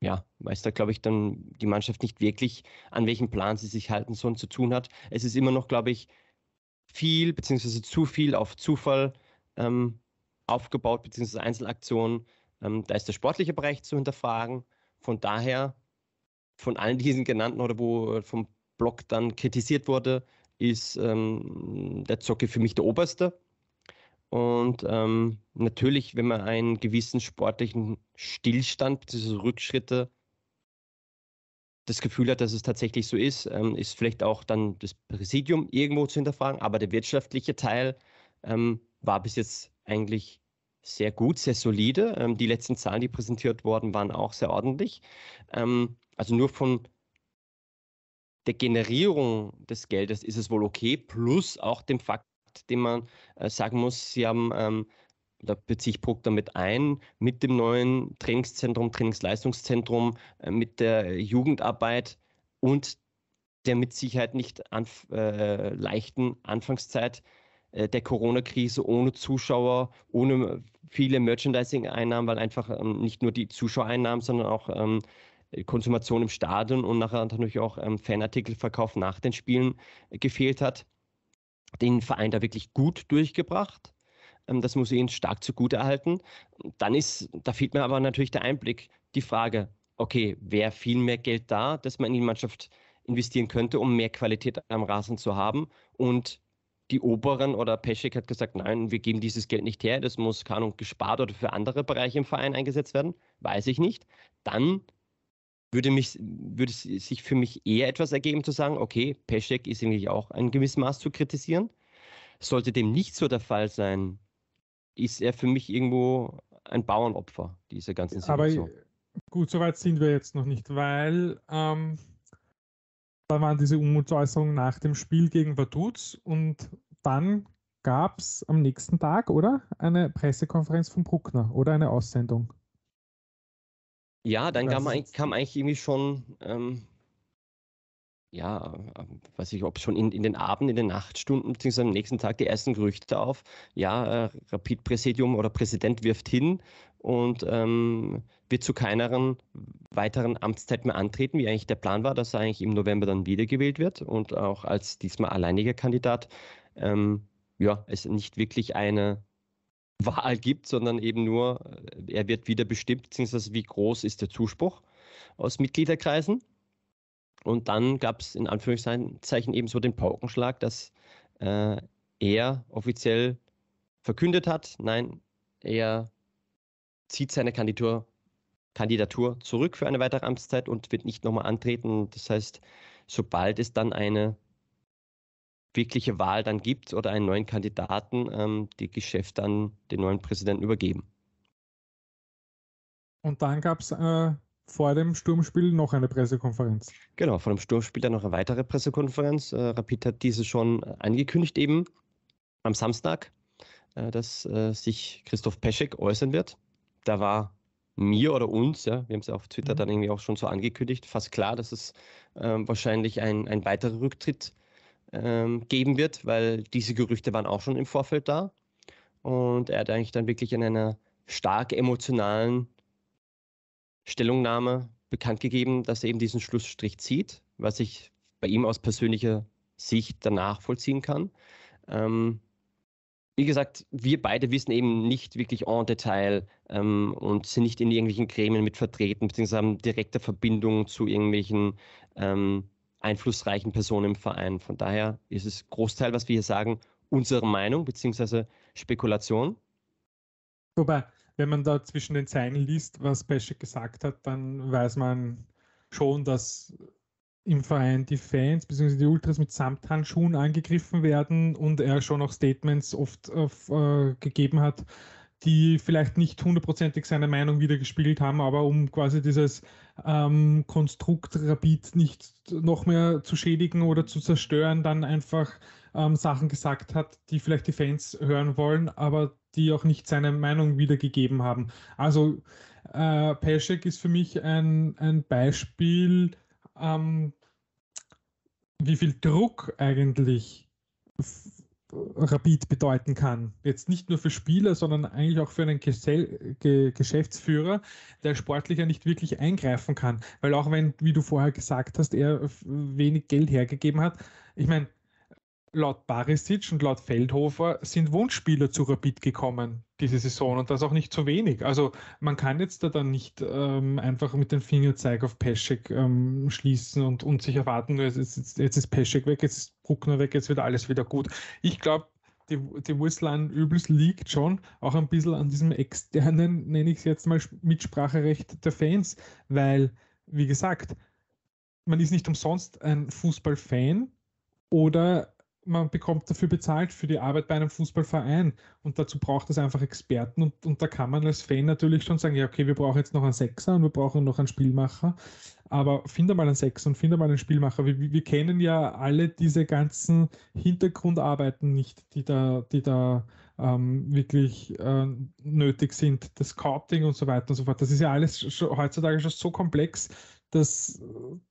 Speaker 1: ja, weiß da, glaube ich, dann die Mannschaft nicht wirklich, an welchem Plan sie sich halten sollen, zu tun hat. Es ist immer noch, glaube ich, viel beziehungsweise zu viel auf Zufall ähm, aufgebaut, beziehungsweise Einzelaktionen. Ähm, da ist der sportliche Bereich zu hinterfragen. Von daher, von allen diesen genannten oder wo vom Blog dann kritisiert wurde, ist ähm, der Zocke für mich der oberste. Und ähm, natürlich, wenn man einen gewissen sportlichen Stillstand diese Rückschritte das Gefühl hat, dass es tatsächlich so ist, ähm, ist vielleicht auch dann das Präsidium irgendwo zu hinterfragen. Aber der wirtschaftliche Teil ähm, war bis jetzt eigentlich sehr gut, sehr solide. Ähm, die letzten Zahlen, die präsentiert wurden, waren auch sehr ordentlich. Ähm, also nur von der Generierung des Geldes ist es wohl okay, plus auch dem Fakt, den man äh, sagen muss, sie haben, ähm, da bezieht sich Puck damit ein, mit dem neuen Trainingszentrum, Trainingsleistungszentrum, äh, mit der Jugendarbeit und der mit Sicherheit nicht anf äh, leichten Anfangszeit äh, der Corona-Krise ohne Zuschauer, ohne viele Merchandising-Einnahmen, weil einfach ähm, nicht nur die Zuschauereinnahmen, sondern auch ähm, Konsumation im Stadion und nachher natürlich auch ähm, Fanartikelverkauf nach den Spielen äh, gefehlt hat. Den Verein da wirklich gut durchgebracht. Ähm, das muss ich ihnen stark zugute erhalten. Dann ist, da fehlt mir aber natürlich der Einblick, die Frage, okay, wäre viel mehr Geld da, dass man in die Mannschaft investieren könnte, um mehr Qualität am Rasen zu haben und die Oberen oder Peschek hat gesagt, nein, wir geben dieses Geld nicht her, das muss kann und gespart oder für andere Bereiche im Verein eingesetzt werden, weiß ich nicht, dann würde, mich, würde sich für mich eher etwas ergeben zu sagen, okay, Peschek ist eigentlich auch ein gewisses Maß zu kritisieren. Sollte dem nicht so der Fall sein, ist er für mich irgendwo ein Bauernopfer, diese ganzen Situation. Aber
Speaker 2: gut, soweit sind wir jetzt noch nicht, weil ähm, da waren diese Unmutsäußerungen nach dem Spiel gegen Vaduz und dann gab es am nächsten Tag, oder? Eine Pressekonferenz von Bruckner oder eine Aussendung.
Speaker 1: Ja, dann kam, kam, eigentlich irgendwie schon, ähm, ja, ähm, weiß ich, ob schon in, in, den Abend, in den Nachtstunden, beziehungsweise am nächsten Tag die ersten Gerüchte auf. Ja, äh, Rapid-Präsidium oder Präsident wirft hin und ähm, wird zu keiner weiteren Amtszeit mehr antreten, wie eigentlich der Plan war, dass er eigentlich im November dann wiedergewählt wird und auch als diesmal alleiniger Kandidat ähm, ja, es nicht wirklich eine Wahl gibt, sondern eben nur, äh, er wird wieder bestimmt, beziehungsweise wie groß ist der Zuspruch aus Mitgliederkreisen. Und dann gab es in Anführungszeichen eben so den Paukenschlag, dass äh, er offiziell verkündet hat, nein, er zieht seine Kandidatur, Kandidatur zurück für eine weitere Amtszeit und wird nicht nochmal antreten. Das heißt, sobald es dann eine wirkliche Wahl dann gibt oder einen neuen Kandidaten ähm, die Geschäfte an den neuen Präsidenten übergeben.
Speaker 2: Und dann gab es äh, vor dem Sturmspiel noch eine Pressekonferenz. Genau, vor dem Sturmspiel dann noch eine weitere
Speaker 1: Pressekonferenz. Äh, Rapid hat diese schon äh, angekündigt eben am Samstag, äh, dass äh, sich Christoph Peschek äußern wird. Da war mir oder uns, ja, wir haben es ja auf Twitter mhm. dann irgendwie auch schon so angekündigt, fast klar, dass es ähm, wahrscheinlich ein, ein weiterer Rücktritt ähm, geben wird, weil diese Gerüchte waren auch schon im Vorfeld da. Und er hat eigentlich dann wirklich in einer stark emotionalen Stellungnahme bekannt gegeben, dass er eben diesen Schlussstrich zieht, was ich bei ihm aus persönlicher Sicht danach vollziehen kann. Ähm, wie gesagt, wir beide wissen eben nicht wirklich en Detail ähm, und sind nicht in irgendwelchen Gremien mit vertreten, beziehungsweise haben direkte Verbindungen zu irgendwelchen ähm, einflussreichen Personen im Verein. Von daher ist es Großteil, was wir hier sagen, unsere Meinung bzw. Spekulation.
Speaker 2: Wobei, wenn man da zwischen den Zeilen liest, was Peschek gesagt hat, dann weiß man schon, dass im Verein die Fans bzw. die Ultras mit Samthandschuhen angegriffen werden und er schon auch Statements oft äh, gegeben hat, die vielleicht nicht hundertprozentig seine Meinung wiedergespiegelt haben, aber um quasi dieses ähm, Konstrukt Rapid nicht noch mehr zu schädigen oder zu zerstören, dann einfach ähm, Sachen gesagt hat, die vielleicht die Fans hören wollen, aber die auch nicht seine Meinung wiedergegeben haben. Also äh, Peschek ist für mich ein, ein Beispiel, ähm, wie viel Druck eigentlich Rapid bedeuten kann. Jetzt nicht nur für Spieler, sondern eigentlich auch für einen Gesell Ge Geschäftsführer, der sportlicher nicht wirklich eingreifen kann. Weil auch wenn, wie du vorher gesagt hast, er wenig Geld hergegeben hat, ich meine, laut Barisic und laut Feldhofer sind Wunschspieler zu Rapid gekommen diese Saison und das auch nicht zu wenig. Also man kann jetzt da dann nicht ähm, einfach mit dem Fingerzeig auf Peschek ähm, schließen und, und sich erwarten, jetzt, jetzt, jetzt ist Peschek weg, jetzt ist Bruckner weg, jetzt wird alles wieder gut. Ich glaube, die, die Wurzel Übels liegt schon auch ein bisschen an diesem externen, nenne ich es jetzt mal, Mitspracherecht der Fans, weil, wie gesagt, man ist nicht umsonst ein Fußballfan oder man bekommt dafür bezahlt für die Arbeit bei einem Fußballverein und dazu braucht es einfach Experten und, und da kann man als Fan natürlich schon sagen, ja okay, wir brauchen jetzt noch einen Sechser und wir brauchen noch einen Spielmacher, aber finde mal einen Sechser und finde mal einen Spielmacher. Wir, wir kennen ja alle diese ganzen Hintergrundarbeiten nicht, die da, die da ähm, wirklich äh, nötig sind, das Scouting und so weiter und so fort. Das ist ja alles schon, heutzutage schon so komplex, das,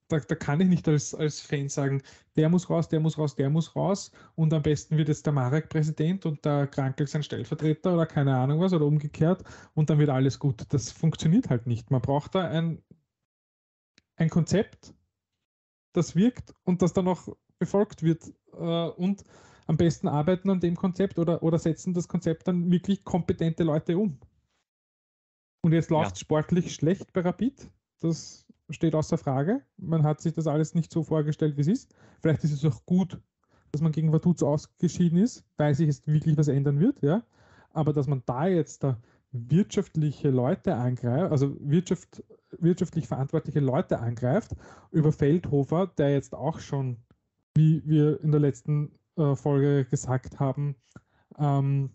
Speaker 2: da, da, kann ich nicht als, als Fan sagen, der muss raus, der muss raus, der muss raus und am besten wird jetzt der Marek Präsident und der Krankel sein Stellvertreter oder keine Ahnung was oder umgekehrt und dann wird alles gut. Das funktioniert halt nicht. Man braucht da ein, ein Konzept, das wirkt und das dann auch befolgt wird äh, und am besten arbeiten an dem Konzept oder, oder setzen das Konzept dann wirklich kompetente Leute um. Und jetzt läuft es ja. sportlich schlecht bei Rapid. Das steht außer Frage. Man hat sich das alles nicht so vorgestellt, wie es ist. Vielleicht ist es auch gut, dass man gegen Vaduz ausgeschieden ist, weil sich jetzt wirklich was ändern wird. Ja? Aber dass man da jetzt da wirtschaftliche Leute angreift, also Wirtschaft, wirtschaftlich verantwortliche Leute angreift, über Feldhofer, der jetzt auch schon, wie wir in der letzten äh, Folge gesagt haben, ähm,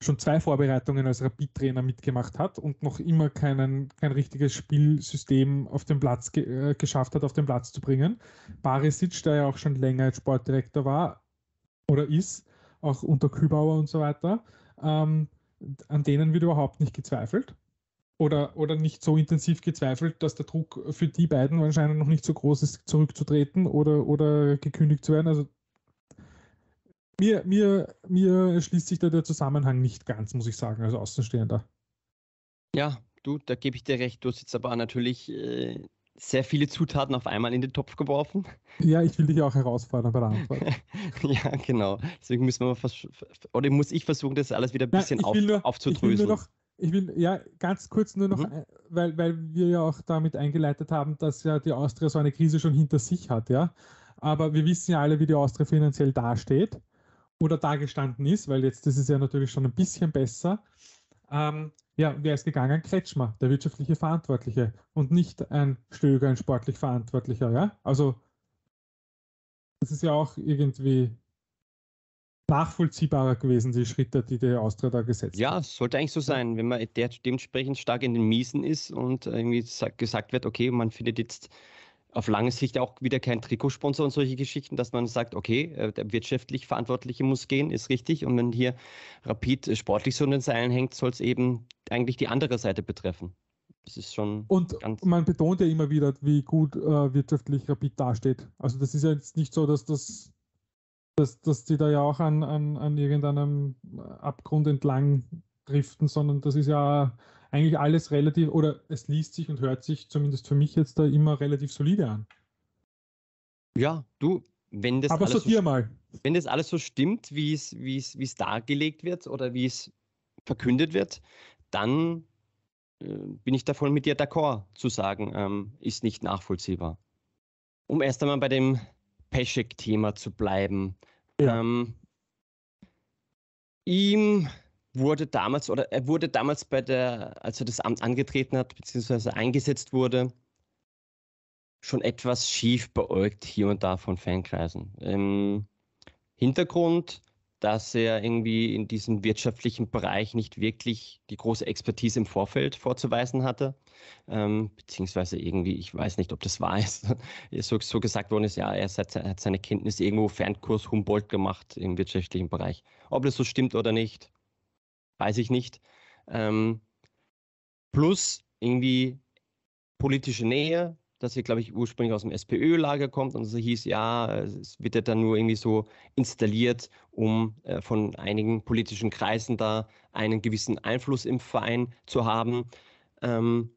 Speaker 2: schon zwei Vorbereitungen als Rapid-Trainer mitgemacht hat und noch immer keinen, kein richtiges Spielsystem auf den Platz ge äh, geschafft hat, auf den Platz zu bringen. Barisic, der ja auch schon länger als Sportdirektor war oder ist, auch unter Kübauer und so weiter, ähm, an denen wird überhaupt nicht gezweifelt. Oder, oder nicht so intensiv gezweifelt, dass der Druck für die beiden anscheinend noch nicht so groß ist, zurückzutreten oder, oder gekündigt zu werden. Also mir, mir, mir schließt sich da der Zusammenhang nicht ganz, muss ich sagen, als Außenstehender.
Speaker 1: Ja, du, da gebe ich dir recht. Du hast jetzt aber natürlich äh, sehr viele Zutaten auf einmal in den Topf geworfen.
Speaker 2: Ja, ich will dich auch herausfordern bei der Antwort.
Speaker 1: [laughs] ja, genau. Deswegen müssen wir mal oder muss ich versuchen, das alles wieder ein ja, bisschen auf nur, aufzudröseln. Ich will, nur noch,
Speaker 2: ich will ja ganz kurz nur noch, mhm. Äh, weil, weil wir ja auch damit eingeleitet haben, dass ja die Austria so eine Krise schon hinter sich hat, ja. Aber wir wissen ja alle, wie die Austria finanziell dasteht oder dargestanden ist, weil jetzt das ist ja natürlich schon ein bisschen besser. Ähm, ja, wer ist gegangen? Kretschmer, der wirtschaftliche Verantwortliche und nicht ein Stöger, ein sportlich Verantwortlicher. Ja? Also das ist ja auch irgendwie nachvollziehbarer gewesen, die Schritte, die die Austria da gesetzt
Speaker 1: ja, hat. Ja, sollte eigentlich so sein, wenn man der dementsprechend stark in den Miesen ist und irgendwie gesagt wird, okay, man findet jetzt auf lange Sicht auch wieder kein Trikotsponsor und solche Geschichten, dass man sagt, okay, äh, der wirtschaftlich Verantwortliche muss gehen, ist richtig. Und wenn hier Rapid äh, sportlich so in den Seilen hängt, soll es eben eigentlich die andere Seite betreffen. Das ist schon.
Speaker 2: Und man betont ja immer wieder, wie gut äh, wirtschaftlich Rapid dasteht. Also das ist ja jetzt nicht so, dass das dass, dass die da ja auch an, an, an irgendeinem Abgrund entlang driften, sondern das ist ja eigentlich alles relativ, oder es liest sich und hört sich zumindest für mich jetzt da immer relativ solide an.
Speaker 1: Ja, du, wenn das, Aber alles, so, mal. Wenn das alles so stimmt, wie es, wie, es, wie es dargelegt wird oder wie es verkündet wird, dann äh, bin ich davon mit dir d'accord zu sagen, ähm, ist nicht nachvollziehbar. Um erst einmal bei dem Peschek-Thema zu bleiben. Ja. Ähm, ihm wurde damals oder er wurde damals bei der, als er das Amt angetreten hat, beziehungsweise eingesetzt wurde, schon etwas schief beäugt hier und da von Fankreisen. Im Hintergrund, dass er irgendwie in diesem wirtschaftlichen Bereich nicht wirklich die große Expertise im Vorfeld vorzuweisen hatte, ähm, beziehungsweise irgendwie, ich weiß nicht, ob das wahr ist, [laughs] so, so, gesagt worden ist, ja, er hat, er hat seine Kenntnis irgendwo Fernkurs Humboldt gemacht im wirtschaftlichen Bereich. Ob das so stimmt oder nicht, weiß ich nicht. Ähm, plus irgendwie politische Nähe, dass sie, glaube ich, ursprünglich aus dem SPÖ-Lager kommt und so hieß, ja, es wird ja dann nur irgendwie so installiert, um äh, von einigen politischen Kreisen da einen gewissen Einfluss im Verein zu haben. Ähm,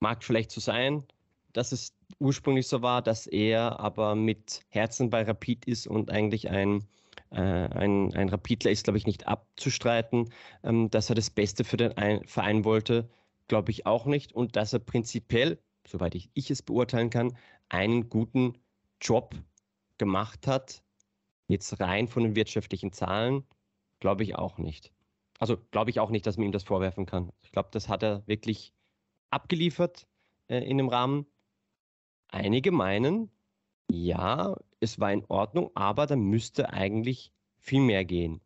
Speaker 1: mag vielleicht so sein, dass es ursprünglich so war, dass er aber mit Herzen bei Rapid ist und eigentlich ein äh, ein, ein Rapidler ist, glaube ich, nicht abzustreiten. Ähm, dass er das Beste für den Verein wollte, glaube ich auch nicht. Und dass er prinzipiell, soweit ich, ich es beurteilen kann, einen guten Job gemacht hat, jetzt rein von den wirtschaftlichen Zahlen, glaube ich auch nicht. Also glaube ich auch nicht, dass man ihm das vorwerfen kann. Ich glaube, das hat er wirklich abgeliefert äh, in dem Rahmen. Einige meinen, ja, es war in Ordnung, aber da müsste eigentlich viel mehr gehen.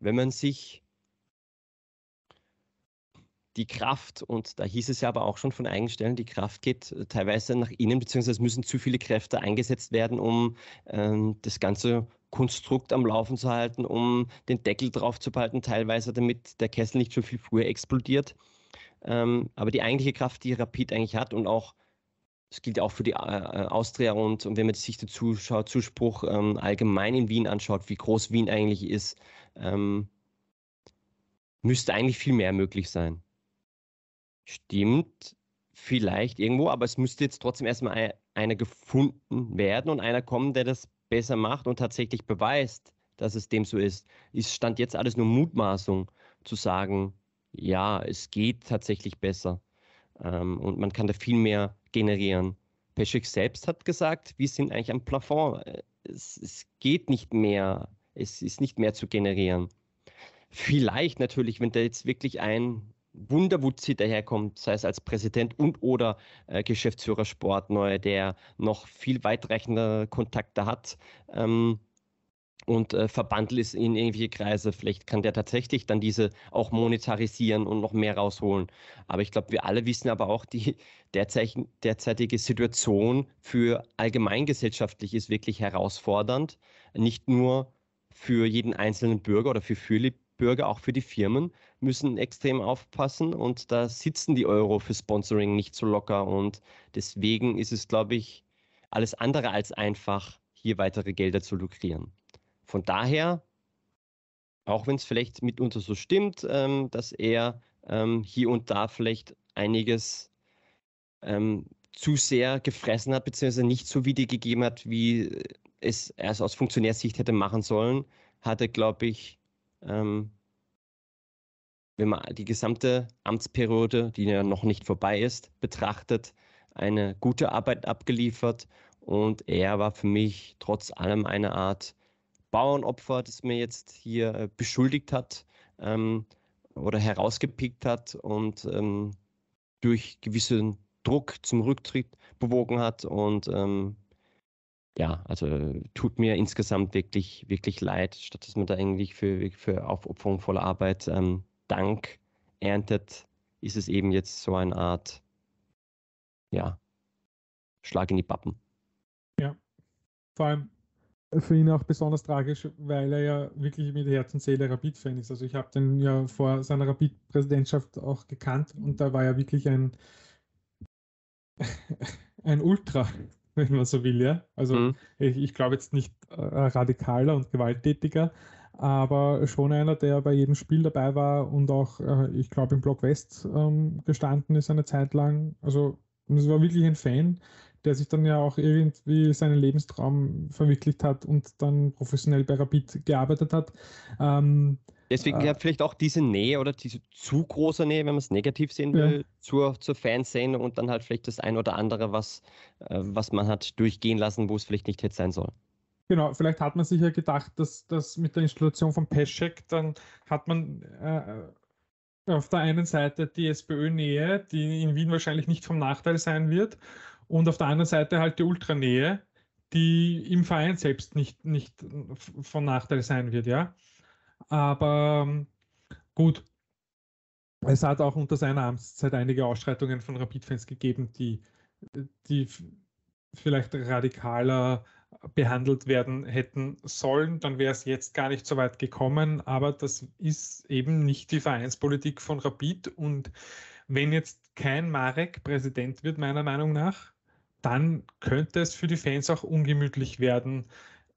Speaker 1: Wenn man sich die Kraft, und da hieß es ja aber auch schon von Eigenstellen, die Kraft geht äh, teilweise nach innen, beziehungsweise müssen zu viele Kräfte eingesetzt werden, um ähm, das ganze Konstrukt am Laufen zu halten, um den Deckel drauf zu behalten, teilweise, damit der Kessel nicht schon viel früher explodiert. Ähm, aber die eigentliche Kraft, die Rapid eigentlich hat und auch das gilt auch für die äh, äh, Austria und, und wenn man sich den Zuschauer, Zuspruch ähm, allgemein in Wien anschaut, wie groß Wien eigentlich ist, ähm, müsste eigentlich viel mehr möglich sein. Stimmt, vielleicht irgendwo, aber es müsste jetzt trotzdem erstmal einer gefunden werden und einer kommen, der das besser macht und tatsächlich beweist, dass es dem so ist. Ist stand jetzt alles nur Mutmaßung zu sagen, ja, es geht tatsächlich besser. Ähm, und man kann da viel mehr generieren. Peschig selbst hat gesagt, wir sind eigentlich am Plafond. Äh, es, es geht nicht mehr. Es ist nicht mehr zu generieren. Vielleicht natürlich, wenn da jetzt wirklich ein Wunderwutzi daherkommt, sei es als Präsident und oder äh, Geschäftsführer Sportneu, der noch viel weitreichende Kontakte hat, ähm, und äh, verbandelt es in irgendwelche Kreise. Vielleicht kann der tatsächlich dann diese auch monetarisieren und noch mehr rausholen. Aber ich glaube, wir alle wissen aber auch, die [laughs] derzeit, derzeitige Situation für allgemeingesellschaftlich ist wirklich herausfordernd. Nicht nur für jeden einzelnen Bürger oder für viele Bürger, auch für die Firmen, müssen extrem aufpassen und da sitzen die Euro für Sponsoring nicht so locker und deswegen ist es, glaube ich, alles andere als einfach, hier weitere Gelder zu lukrieren. Von daher, auch wenn es vielleicht mitunter so stimmt, ähm, dass er ähm, hier und da vielleicht einiges ähm, zu sehr gefressen hat, beziehungsweise nicht so wiedergegeben hat, wie es er es aus Funktionärsicht hätte machen sollen, hat er, glaube ich, ähm, wenn man die gesamte Amtsperiode, die ja noch nicht vorbei ist, betrachtet, eine gute Arbeit abgeliefert und er war für mich trotz allem eine Art Bauernopfer, das mir jetzt hier äh, beschuldigt hat ähm, oder herausgepickt hat und ähm, durch gewissen Druck zum Rücktritt bewogen hat. Und ähm, ja, also tut mir insgesamt wirklich, wirklich leid, statt dass man da eigentlich für, für Aufopferung voller Arbeit ähm, Dank erntet, ist es eben jetzt so eine Art, ja, Schlag in die Pappen.
Speaker 2: Ja, vor allem für ihn auch besonders tragisch, weil er ja wirklich mit Herz und Seele Rapid-Fan ist. Also ich habe den ja vor seiner Rapid-Präsidentschaft auch gekannt und da war er wirklich ein, [laughs] ein Ultra, wenn man so will, ja. Also mhm. ich, ich glaube jetzt nicht äh, radikaler und gewalttätiger, aber schon einer, der bei jedem Spiel dabei war und auch, äh, ich glaube, im Block West ähm, gestanden ist eine Zeit lang. Also es war wirklich ein Fan der sich dann ja auch irgendwie seinen Lebenstraum verwirklicht hat und dann professionell bei Rapid gearbeitet hat. Ähm,
Speaker 1: Deswegen äh, vielleicht auch diese Nähe oder diese zu große Nähe, wenn man es negativ sehen will, ja. zur, zur Fanszene und dann halt vielleicht das ein oder andere, was, äh, was man hat durchgehen lassen, wo es vielleicht nicht hätte sein sollen.
Speaker 2: Genau, vielleicht hat man sich ja gedacht, dass das mit der Installation von Peschek, dann hat man äh, auf der einen Seite die SPÖ-Nähe, die in Wien wahrscheinlich nicht vom Nachteil sein wird, und auf der anderen Seite halt die Ultranähe, die im Verein selbst nicht, nicht von Nachteil sein wird, ja. Aber ähm, gut, es hat auch unter seiner Amtszeit einige Ausschreitungen von Rapid-Fans gegeben, die, die vielleicht radikaler behandelt werden hätten sollen, dann wäre es jetzt gar nicht so weit gekommen. Aber das ist eben nicht die Vereinspolitik von Rapid. Und wenn jetzt kein Marek Präsident wird, meiner Meinung nach, dann könnte es für die Fans auch ungemütlich werden,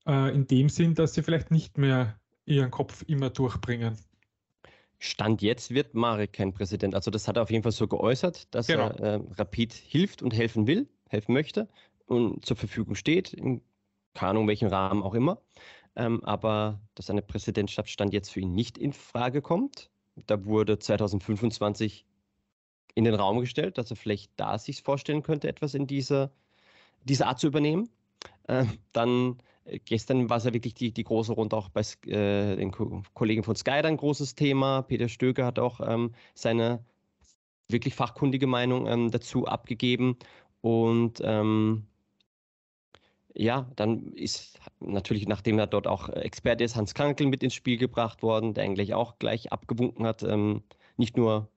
Speaker 2: äh, in dem Sinn, dass sie vielleicht nicht mehr ihren Kopf immer durchbringen.
Speaker 1: Stand jetzt wird Marek kein Präsident. Also das hat er auf jeden Fall so geäußert, dass genau. er äh, Rapid hilft und helfen will, helfen möchte und zur Verfügung steht, in keine Ahnung Rahmen auch immer. Ähm, aber dass eine Präsidentschaft Stand jetzt für ihn nicht in Frage kommt, da wurde 2025 in den Raum gestellt, dass er vielleicht da sich vorstellen könnte, etwas in dieser, dieser Art zu übernehmen. Äh, dann äh, gestern war es ja wirklich die, die große Runde auch bei äh, den Ko Kollegen von Sky ein großes Thema. Peter Stöger hat auch ähm, seine wirklich fachkundige Meinung ähm, dazu abgegeben. Und ähm, ja, dann ist natürlich, nachdem er dort auch Experte ist, Hans Krankel mit ins Spiel gebracht worden, der eigentlich auch gleich abgewunken hat, ähm, nicht nur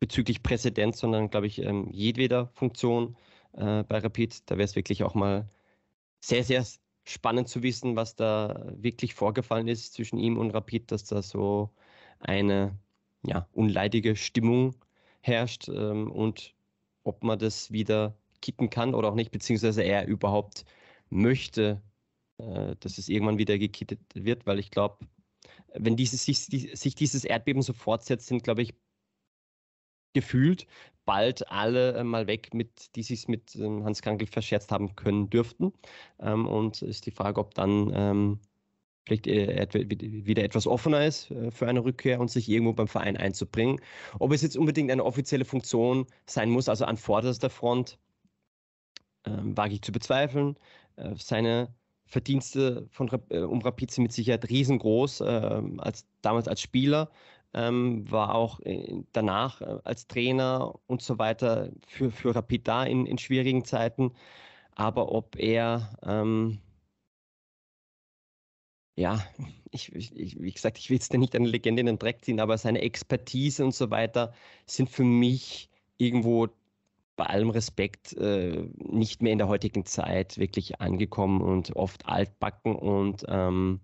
Speaker 1: bezüglich Präsident, sondern, glaube ich, ähm, jedweder Funktion äh, bei Rapid. Da wäre es wirklich auch mal sehr, sehr spannend zu wissen, was da wirklich vorgefallen ist zwischen ihm und Rapid, dass da so eine ja, unleidige Stimmung herrscht ähm, und ob man das wieder kicken kann oder auch nicht, beziehungsweise er überhaupt möchte, äh, dass es irgendwann wieder gekittet wird, weil ich glaube, wenn dieses, sich, sich dieses Erdbeben so fortsetzt, sind, glaube ich, gefühlt bald alle äh, mal weg, mit, die sich mit ähm, Hans Krankel verscherzt haben können dürften. Ähm, und ist die Frage, ob dann ähm, vielleicht äh, wieder etwas offener ist äh, für eine Rückkehr und sich irgendwo beim Verein einzubringen. Ob es jetzt unbedingt eine offizielle Funktion sein muss, also an vorderster Front, wage ich zu bezweifeln. seine Verdienste von, um Rapid sind mit Sicherheit riesengroß, als, damals als Spieler, ähm, war auch äh, danach äh, als Trainer und so weiter für, für Rapid da in, in schwierigen Zeiten. Aber ob er, ähm, ja, ich, ich, wie gesagt, ich will es dir nicht eine Legende in den Dreck ziehen, aber seine Expertise und so weiter sind für mich irgendwo bei allem Respekt äh, nicht mehr in der heutigen Zeit wirklich angekommen und oft altbacken und ähm,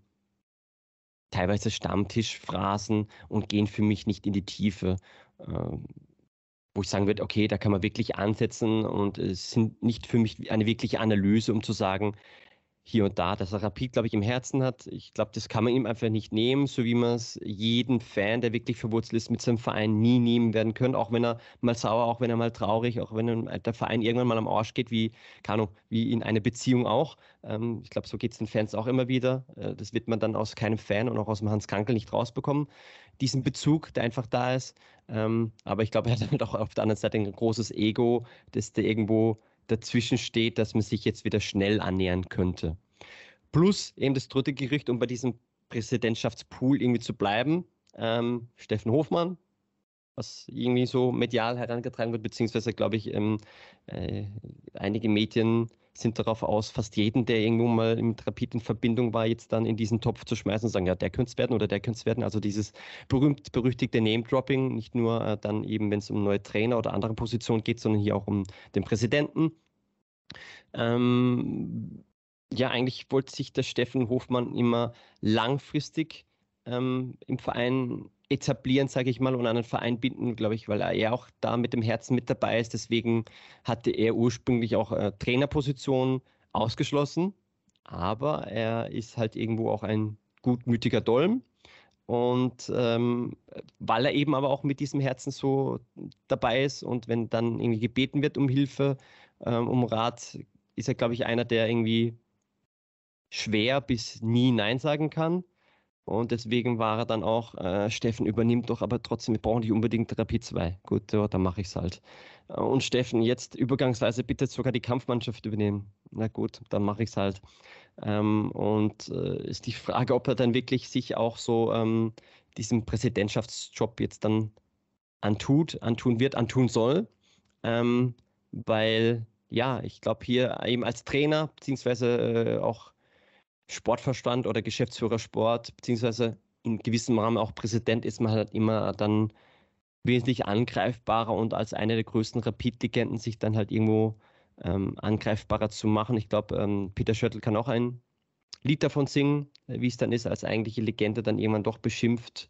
Speaker 1: teilweise Stammtischphrasen und gehen für mich nicht in die Tiefe, ähm, wo ich sagen würde, okay, da kann man wirklich ansetzen und es sind nicht für mich eine wirkliche Analyse, um zu sagen, hier und da, dass er Rapid, glaube ich, im Herzen hat. Ich glaube, das kann man ihm einfach nicht nehmen, so wie man es jeden Fan, der wirklich verwurzelt ist, mit seinem Verein nie nehmen werden könnte. auch wenn er mal sauer, auch wenn er mal traurig, auch wenn der Verein irgendwann mal am Arsch geht, wie, keine wie in einer Beziehung auch. Ähm, ich glaube, so geht es den Fans auch immer wieder. Äh, das wird man dann aus keinem Fan und auch aus dem Hans Krankel nicht rausbekommen. Diesen Bezug, der einfach da ist. Ähm, aber ich glaube, er hat damit [laughs] halt auch auf der anderen Seite ein großes Ego, das der irgendwo dazwischen steht, dass man sich jetzt wieder schnell annähern könnte. Plus eben das dritte Gerücht, um bei diesem Präsidentschaftspool irgendwie zu bleiben, ähm, Steffen Hofmann, was irgendwie so medial herangetragen halt wird, beziehungsweise glaube ich ähm, äh, einige Medien sind darauf aus, fast jeden, der irgendwo mal mit Rapid in Verbindung war, jetzt dann in diesen Topf zu schmeißen und sagen, ja, der könnte es werden oder der könnte es werden. Also dieses berühmt-berüchtigte Name-Dropping, nicht nur äh, dann eben, wenn es um neue Trainer oder andere Positionen geht, sondern hier auch um den Präsidenten. Ähm, ja, eigentlich wollte sich der Steffen Hofmann immer langfristig ähm, im Verein etablieren, sage ich mal, und an einen Verein binden, glaube ich, weil er ja auch da mit dem Herzen mit dabei ist. Deswegen hatte er ursprünglich auch äh, Trainerposition ausgeschlossen, aber er ist halt irgendwo auch ein gutmütiger Dolm. Und ähm, weil er eben aber auch mit diesem Herzen so dabei ist und wenn dann irgendwie gebeten wird um Hilfe, ähm, um Rat, ist er, glaube ich, einer, der irgendwie schwer bis nie Nein sagen kann und deswegen war er dann auch, äh, Steffen übernimmt doch, aber trotzdem, wir brauchen nicht unbedingt Therapie 2. Gut, ja, dann mache ich es halt. Äh, und Steffen, jetzt übergangsweise bitte sogar die Kampfmannschaft übernehmen. Na gut, dann mache ich es halt. Ähm, und äh, ist die Frage, ob er dann wirklich sich auch so ähm, diesem Präsidentschaftsjob jetzt dann antut, antun wird, antun soll. Ähm, weil, ja, ich glaube, hier eben als Trainer, beziehungsweise äh, auch Sportverstand oder Geschäftsführer Sport, beziehungsweise in gewissem Rahmen auch Präsident ist man halt immer dann wesentlich angreifbarer und als eine der größten Rapid-Legenden sich dann halt irgendwo ähm, angreifbarer zu machen. Ich glaube, ähm, Peter Schöttl kann auch ein Lied davon singen, äh, wie es dann ist, als eigentliche Legende dann irgendwann doch beschimpft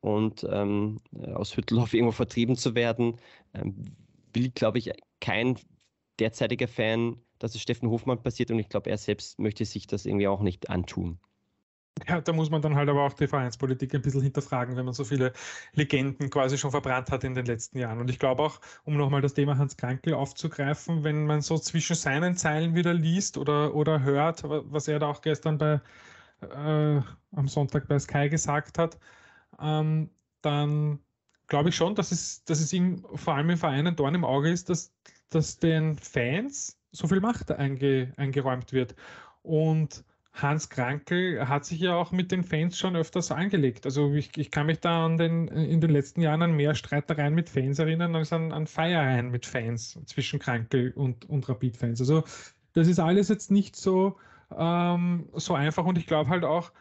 Speaker 1: und ähm, aus Hüttelhof [laughs] irgendwo vertrieben zu werden, ähm, will, glaube ich, kein derzeitiger Fan dass es Steffen Hofmann passiert und ich glaube, er selbst möchte sich das irgendwie auch nicht antun.
Speaker 2: Ja, da muss man dann halt aber auch die Vereinspolitik ein bisschen hinterfragen, wenn man so viele Legenden quasi schon verbrannt hat in den letzten Jahren. Und ich glaube auch, um nochmal das Thema Hans Krankel aufzugreifen, wenn man so zwischen seinen Zeilen wieder liest oder, oder hört, was er da auch gestern bei, äh, am Sonntag bei Sky gesagt hat, ähm, dann glaube ich schon, dass es, dass es ihm vor allem im Verein ein Dorn im Auge ist, dass, dass den Fans so viel Macht einge, eingeräumt wird. Und Hans Krankel hat sich ja auch mit den Fans schon öfters angelegt. Also ich, ich kann mich da den, in den letzten Jahren an mehr Streitereien mit Fans erinnern als an, an Feiereien mit Fans zwischen Krankel und, und Rapid-Fans. Also das ist alles jetzt nicht so, ähm, so einfach und ich glaube halt auch,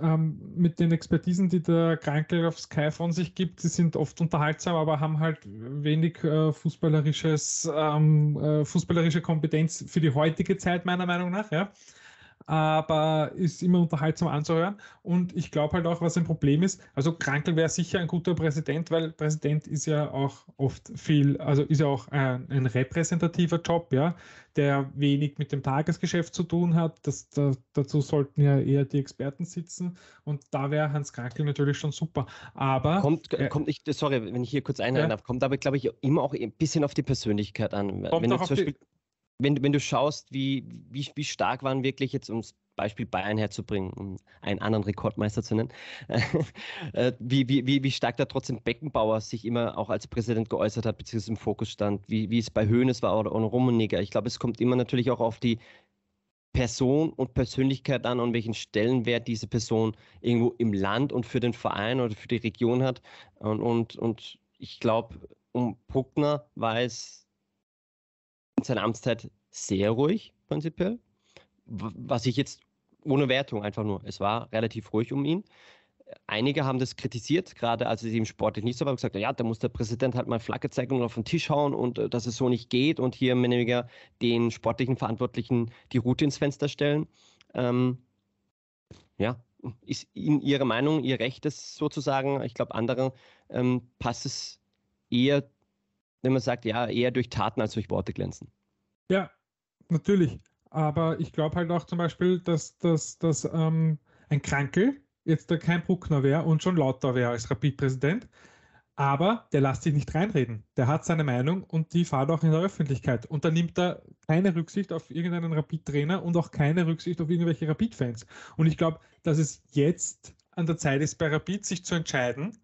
Speaker 2: ähm, mit den Expertisen, die der Krankel auf Sky von sich gibt, die sind oft unterhaltsam, aber haben halt wenig äh, fußballerisches, ähm, äh, fußballerische Kompetenz für die heutige Zeit, meiner Meinung nach. Ja? aber ist immer unterhaltsam anzuhören. Und ich glaube halt auch, was ein Problem ist, also Krankel wäre sicher ein guter Präsident, weil Präsident ist ja auch oft viel, also ist ja auch ein, ein repräsentativer Job, ja, der wenig mit dem Tagesgeschäft zu tun hat. Das, da, dazu sollten ja eher die Experten sitzen. Und da wäre Hans Krankel natürlich schon super.
Speaker 1: Aber. Kommt, äh, kommt ich, sorry, wenn ich hier kurz einhalte, ja? kommt aber, glaube ich, immer auch ein bisschen auf die Persönlichkeit an. Kommt wenn auch auf die, wenn, wenn du schaust, wie, wie, wie stark waren wirklich jetzt, um das Beispiel Bayern herzubringen, um einen anderen Rekordmeister zu nennen, [laughs] äh, wie, wie, wie, stark da trotzdem Beckenbauer sich immer auch als Präsident geäußert hat, beziehungsweise im Fokus stand, wie, wie es bei Höhnes war oder, oder Rummenigge. Ich glaube, es kommt immer natürlich auch auf die Person und Persönlichkeit an und welchen Stellenwert diese Person irgendwo im Land und für den Verein oder für die Region hat. Und, und, und ich glaube, um Puckner war es seiner Amtszeit sehr ruhig, prinzipiell. Was ich jetzt ohne Wertung einfach nur, es war relativ ruhig um ihn. Einige haben das kritisiert, gerade als es ihm sportlich nicht so war, gesagt, ja, da muss der Präsident halt mal Flagge zeigen und auf den Tisch hauen und äh, dass es so nicht geht und hier mehr oder weniger den sportlichen Verantwortlichen die Route ins Fenster stellen. Ähm, ja, ist in ihrer Meinung ihr Recht, das sozusagen. Ich glaube, anderen ähm, passt es eher wenn man sagt, ja, eher durch Taten als durch Worte glänzen.
Speaker 2: Ja, natürlich. Aber ich glaube halt auch zum Beispiel, dass, dass, dass ähm, ein Krankel jetzt da kein Bruckner wäre und schon lauter wäre als Rapid-Präsident. Aber der lässt sich nicht reinreden. Der hat seine Meinung und die fahrt auch in der Öffentlichkeit. Und da nimmt er keine Rücksicht auf irgendeinen Rapid-Trainer und auch keine Rücksicht auf irgendwelche Rapid-Fans. Und ich glaube, dass es jetzt an der Zeit ist, bei Rapid sich zu entscheiden,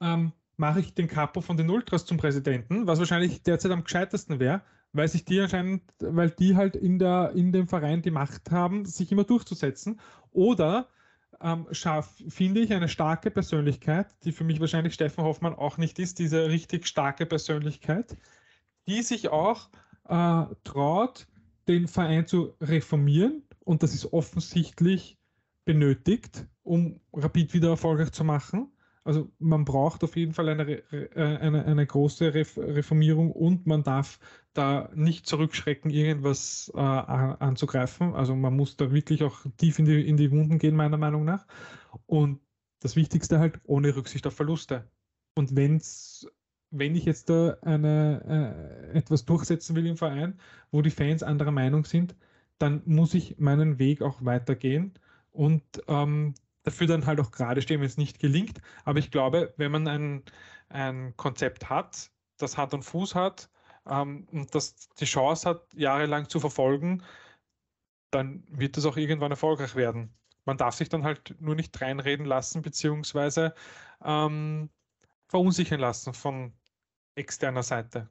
Speaker 2: ähm, mache ich den Capo von den Ultras zum Präsidenten, was wahrscheinlich derzeit am gescheitesten wäre, weil sich die anscheinend, weil die halt in, der, in dem Verein die Macht haben, sich immer durchzusetzen. Oder ähm, scharf, finde ich eine starke Persönlichkeit, die für mich wahrscheinlich Steffen Hoffmann auch nicht ist, diese richtig starke Persönlichkeit, die sich auch äh, traut, den Verein zu reformieren. Und das ist offensichtlich benötigt, um Rapid wieder erfolgreich zu machen. Also man braucht auf jeden Fall eine, äh, eine, eine große Reformierung und man darf da nicht zurückschrecken, irgendwas äh, anzugreifen. Also man muss da wirklich auch tief in die, in die Wunden gehen, meiner Meinung nach. Und das Wichtigste halt, ohne Rücksicht auf Verluste. Und wenn's, wenn ich jetzt da eine, äh, etwas durchsetzen will im Verein, wo die Fans anderer Meinung sind, dann muss ich meinen Weg auch weitergehen und ähm, dafür dann halt auch gerade stehen, wenn es nicht gelingt. Aber ich glaube, wenn man ein, ein Konzept hat, das Hand und Fuß hat ähm, und das die Chance hat, jahrelang zu verfolgen, dann wird das auch irgendwann erfolgreich werden. Man darf sich dann halt nur nicht reinreden lassen, beziehungsweise ähm, verunsichern lassen von externer Seite.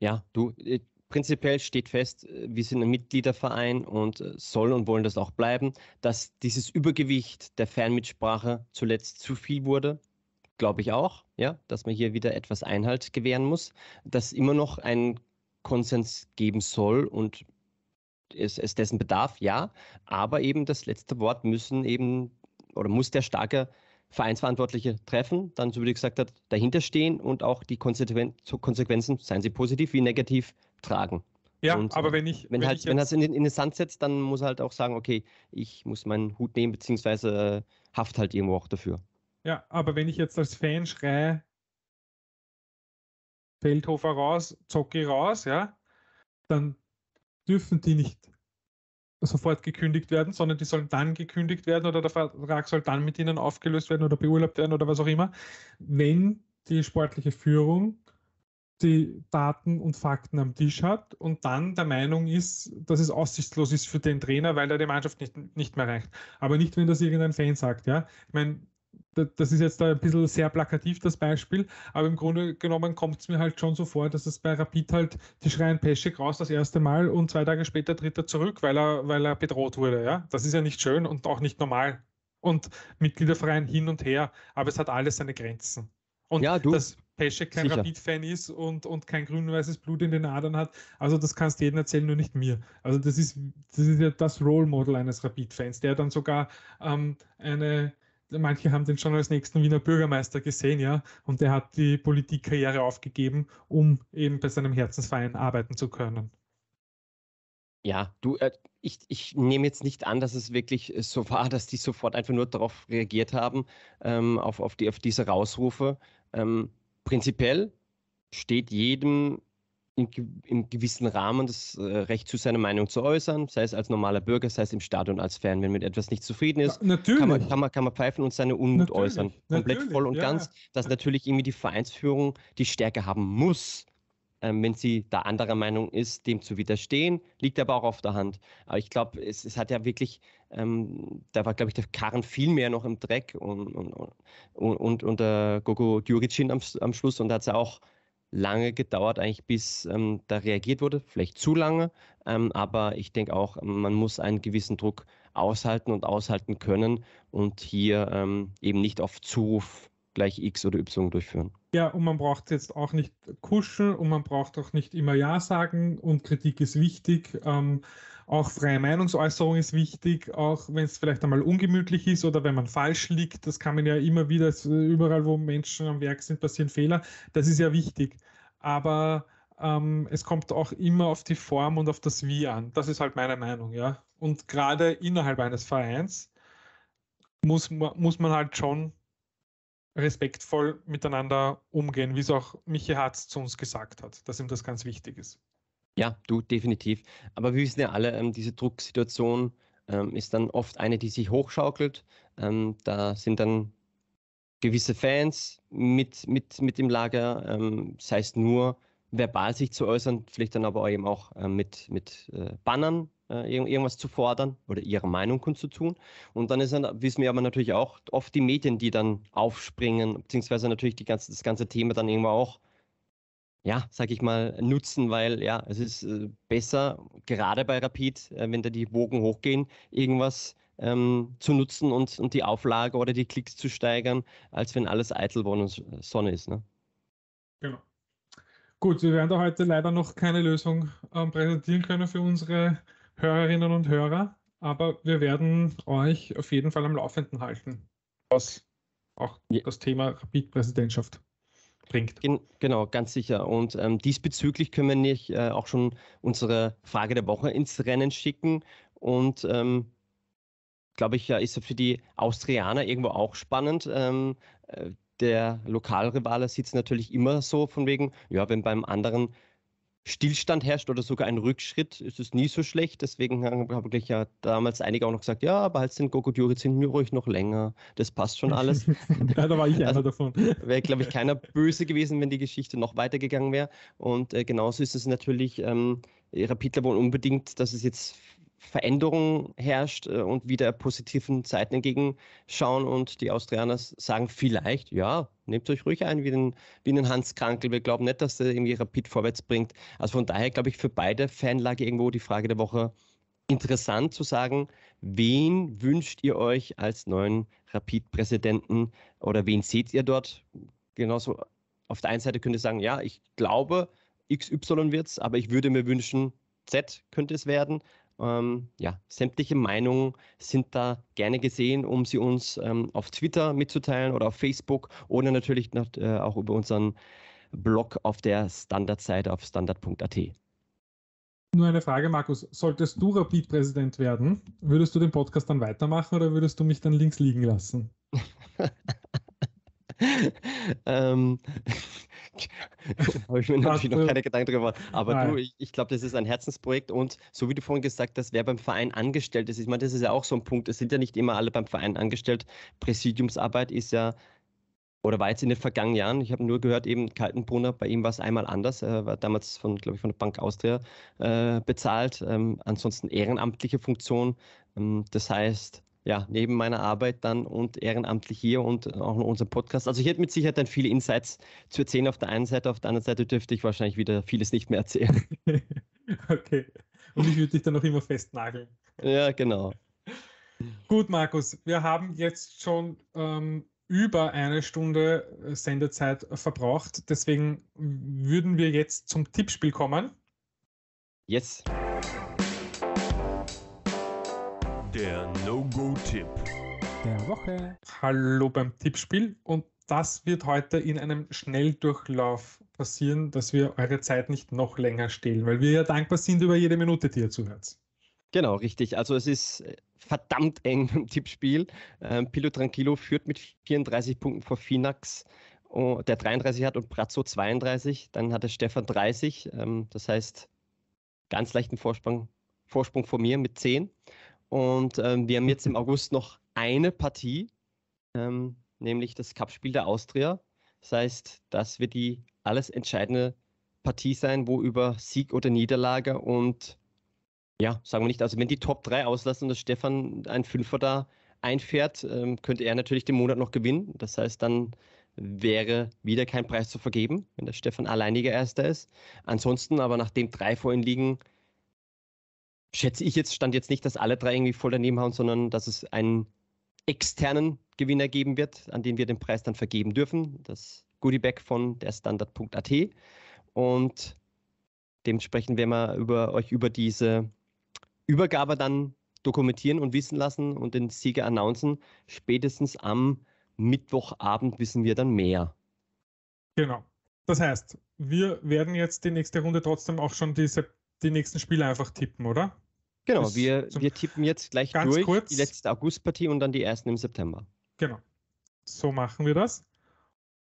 Speaker 1: Ja, du, äh, Prinzipiell steht fest, äh, wir sind ein Mitgliederverein und äh, sollen und wollen das auch bleiben. Dass dieses Übergewicht der Fernmitsprache zuletzt zu viel wurde, glaube ich auch, ja, dass man hier wieder etwas Einhalt gewähren muss, dass immer noch ein Konsens geben soll und es, es dessen bedarf, ja, aber eben das letzte Wort müssen eben oder muss der starke Vereinsverantwortliche treffen, dann, so wie du gesagt hast, dahinter stehen und auch die Konsequenzen, seien sie positiv wie negativ, tragen.
Speaker 2: Ja, und aber äh, wenn ich. Wenn, wenn halt, ich wenn er es in,
Speaker 1: in, den Sand setzt, dann muss er halt auch sagen, okay, ich muss meinen Hut nehmen, beziehungsweise äh, haft halt irgendwo auch dafür.
Speaker 2: Ja, aber wenn ich jetzt als Fan schreie, Feldhofer raus, Zocke raus, ja, dann dürfen die nicht sofort gekündigt werden, sondern die sollen dann gekündigt werden oder der Vertrag soll dann mit ihnen aufgelöst werden oder beurlaubt werden oder was auch immer, wenn die sportliche Führung die Daten und Fakten am Tisch hat und dann der Meinung ist, dass es aussichtslos ist für den Trainer, weil er die Mannschaft nicht, nicht mehr reicht. Aber nicht, wenn das irgendein Fan sagt. Ja? Ich meine, das ist jetzt ein bisschen sehr plakativ, das Beispiel, aber im Grunde genommen kommt es mir halt schon so vor, dass es bei Rapid halt, die schreien Peschek raus das erste Mal und zwei Tage später tritt er zurück, weil er, weil er bedroht wurde. Ja? Das ist ja nicht schön und auch nicht normal. Und Mitgliederverein hin und her, aber es hat alles seine Grenzen. Und ja, du. Das, Peschek kein Rapid-Fan ist und, und kein grün-weißes Blut in den Adern hat. Also das kannst du jedem erzählen, nur nicht mir. Also das ist, das ist ja das Role Model eines Rapid-Fans, der dann sogar ähm, eine, manche haben den schon als nächsten Wiener Bürgermeister gesehen, ja, und der hat die Politikkarriere aufgegeben, um eben bei seinem Herzensverein arbeiten zu können.
Speaker 1: Ja, du, äh, ich, ich nehme jetzt nicht an, dass es wirklich äh, so war, dass die sofort einfach nur darauf reagiert haben, ähm, auf, auf, die, auf diese Rausrufe. Ähm, Prinzipiell steht jedem im, im gewissen Rahmen das äh, Recht zu seiner Meinung zu äußern, sei es als normaler Bürger, sei es im Stadion als Fan, wenn man mit etwas nicht zufrieden ist, ja, kann, man, kann, man, kann man pfeifen und seine Unmut natürlich, äußern. Komplett natürlich, voll und ja. ganz, dass natürlich irgendwie die Vereinsführung die Stärke haben muss, ähm, wenn sie da anderer Meinung ist, dem zu widerstehen, liegt aber auch auf der Hand. Aber ich glaube, es, es, hat ja wirklich, ähm, da war, glaube ich, der Karren viel mehr noch im Dreck und, unter und, und, und äh, Gogo Djuricin am, am Schluss und da hat es ja auch lange gedauert, eigentlich bis ähm, da reagiert wurde, vielleicht zu lange, ähm, aber ich denke auch, man muss einen gewissen Druck aushalten und aushalten können und hier ähm, eben nicht auf Zuruf gleich X oder Y durchführen.
Speaker 2: Ja, und man braucht jetzt auch nicht kuscheln und man braucht auch nicht immer Ja sagen und Kritik ist wichtig. Ähm, auch freie Meinungsäußerung ist wichtig, auch wenn es vielleicht einmal ungemütlich ist oder wenn man falsch liegt. Das kann man ja immer wieder, überall wo Menschen am Werk sind, passieren Fehler. Das ist ja wichtig. Aber ähm, es kommt auch immer auf die Form und auf das Wie an. Das ist halt meine Meinung, ja. Und gerade innerhalb eines Vereins muss, muss man halt schon respektvoll miteinander umgehen, wie es auch Michi Hartz zu uns gesagt hat, dass ihm das ganz wichtig ist.
Speaker 1: Ja, du, definitiv. Aber wir wissen ja alle, ähm, diese Drucksituation ähm, ist dann oft eine, die sich hochschaukelt. Ähm, da sind dann gewisse Fans mit, mit, mit im Lager, sei es nur verbal sich zu äußern, vielleicht dann aber eben auch mit, mit äh, Bannern äh, irgendwas zu fordern oder ihre Meinung kundzutun. Und dann ist, wissen wir aber natürlich auch oft die Medien, die dann aufspringen, beziehungsweise natürlich die ganze, das ganze Thema dann irgendwo auch, ja, sag ich mal, nutzen, weil ja, es ist äh, besser, gerade bei Rapid, äh, wenn da die Wogen hochgehen, irgendwas ähm, zu nutzen und, und die Auflage oder die Klicks zu steigern, als wenn alles eitel und Sonne ist. Ne?
Speaker 2: Genau. Gut, wir werden da heute leider noch keine Lösung ähm, präsentieren können für unsere Hörerinnen und Hörer. Aber wir werden euch auf jeden Fall am Laufenden halten, was auch ja. das Thema Rapid-Präsidentschaft
Speaker 1: bringt. Gen genau, ganz sicher. Und ähm, diesbezüglich können wir nicht äh, auch schon unsere Frage der Woche ins Rennen schicken. Und ähm, glaube ich, ja, ist für die Austrianer irgendwo auch spannend. Ähm, äh, der Lokalrivale sitzt natürlich immer so von wegen, ja, wenn beim anderen Stillstand herrscht oder sogar ein Rückschritt, ist es nie so schlecht. Deswegen habe ich ja damals einige auch noch gesagt, ja, aber halt sind Goku Duri sind ruhig noch länger. Das passt schon alles. [laughs] ja,
Speaker 2: da war ich einer also, davon.
Speaker 1: Wäre, glaube ich, keiner böse gewesen, wenn die Geschichte noch weitergegangen wäre. Und äh, genauso ist es natürlich. Ähm, Rapid Labor unbedingt, dass es jetzt Veränderung herrscht äh, und wieder positiven Zeiten entgegenschauen. Und die Austrianer sagen vielleicht, ja, nehmt euch ruhig ein wie den, wie den Hans Krankel. Wir glauben nicht, dass der irgendwie Rapid vorwärts bringt. Also von daher glaube ich für beide Fanlage irgendwo die Frage der Woche interessant zu sagen, wen wünscht ihr euch als neuen Rapid-Präsidenten oder wen seht ihr dort? Genauso auf der einen Seite könnt ihr sagen, ja, ich glaube, XY wird es, aber ich würde mir wünschen, Z könnte es werden. Ähm, ja, sämtliche Meinungen sind da gerne gesehen, um sie uns ähm, auf Twitter mitzuteilen oder auf Facebook oder natürlich noch, äh, auch über unseren Blog auf der Standardseite auf standard.at.
Speaker 2: Nur eine Frage, Markus. Solltest du Rapid-Präsident werden, würdest du den Podcast dann weitermachen oder würdest du mich dann links liegen lassen? [laughs]
Speaker 1: ähm, [laughs] Habe ich mir natürlich noch keine Gedanken drüber Aber Nein. du, ich, ich glaube, das ist ein Herzensprojekt und so wie du vorhin gesagt hast, wer beim Verein angestellt ist, ich meine, das ist ja auch so ein Punkt. Es sind ja nicht immer alle beim Verein angestellt. Präsidiumsarbeit ist ja oder war jetzt in den vergangenen Jahren, ich habe nur gehört, eben Kaltenbrunner, bei ihm war es einmal anders, er war damals von, glaube ich, von der Bank Austria äh, bezahlt, ähm, ansonsten ehrenamtliche Funktion. Ähm, das heißt, ja, neben meiner Arbeit dann und ehrenamtlich hier und auch in unserem Podcast. Also ich hätte mit Sicherheit dann viele Insights zu erzählen auf der einen Seite, auf der anderen Seite dürfte ich wahrscheinlich wieder vieles nicht mehr erzählen. [laughs]
Speaker 2: okay. Und ich würde dich dann noch immer festnageln.
Speaker 1: Ja, genau.
Speaker 2: Gut, Markus, wir haben jetzt schon ähm, über eine Stunde äh, Sendezeit verbraucht. Deswegen würden wir jetzt zum Tippspiel kommen. Yes. Der No Tipp der Woche. Hallo beim Tippspiel und das wird heute in einem Schnelldurchlauf passieren, dass wir eure Zeit nicht noch länger stehlen, weil wir ja dankbar sind über jede Minute, die ihr zuhört.
Speaker 1: Genau, richtig. Also es ist äh, verdammt eng [laughs] im Tippspiel. Ähm, Pilo Tranquillo führt mit 34 Punkten vor Finax, oh, der 33 hat und Brazzo 32. Dann hat hatte Stefan 30. Ähm, das heißt, ganz leichten Vorsprung, Vorsprung vor mir mit 10. Und ähm, wir haben jetzt im August noch eine Partie, ähm, nämlich das Cupspiel der Austria. Das heißt, das wird die alles entscheidende Partie sein, wo über Sieg oder Niederlage und ja, sagen wir nicht, also wenn die Top 3 auslassen und Stefan ein Fünfer da einfährt, ähm, könnte er natürlich den Monat noch gewinnen. Das heißt, dann wäre wieder kein Preis zu vergeben, wenn der Stefan alleiniger Erster ist. Ansonsten aber nachdem drei vor ihm liegen, schätze ich jetzt, stand jetzt nicht, dass alle drei irgendwie voll daneben hauen, sondern dass es einen externen Gewinner geben wird, an den wir den Preis dann vergeben dürfen. Das Goodiebag von der Standard.at. Und dementsprechend werden wir über, euch über diese Übergabe dann dokumentieren und wissen lassen und den Sieger announcen. Spätestens am Mittwochabend wissen wir dann mehr.
Speaker 2: Genau. Das heißt, wir werden jetzt die nächste Runde trotzdem auch schon diese die nächsten Spiele einfach tippen, oder? Genau, wir, wir tippen jetzt gleich durch kurz. die
Speaker 1: letzte Augustpartie und dann die ersten im September.
Speaker 2: Genau. So machen wir das.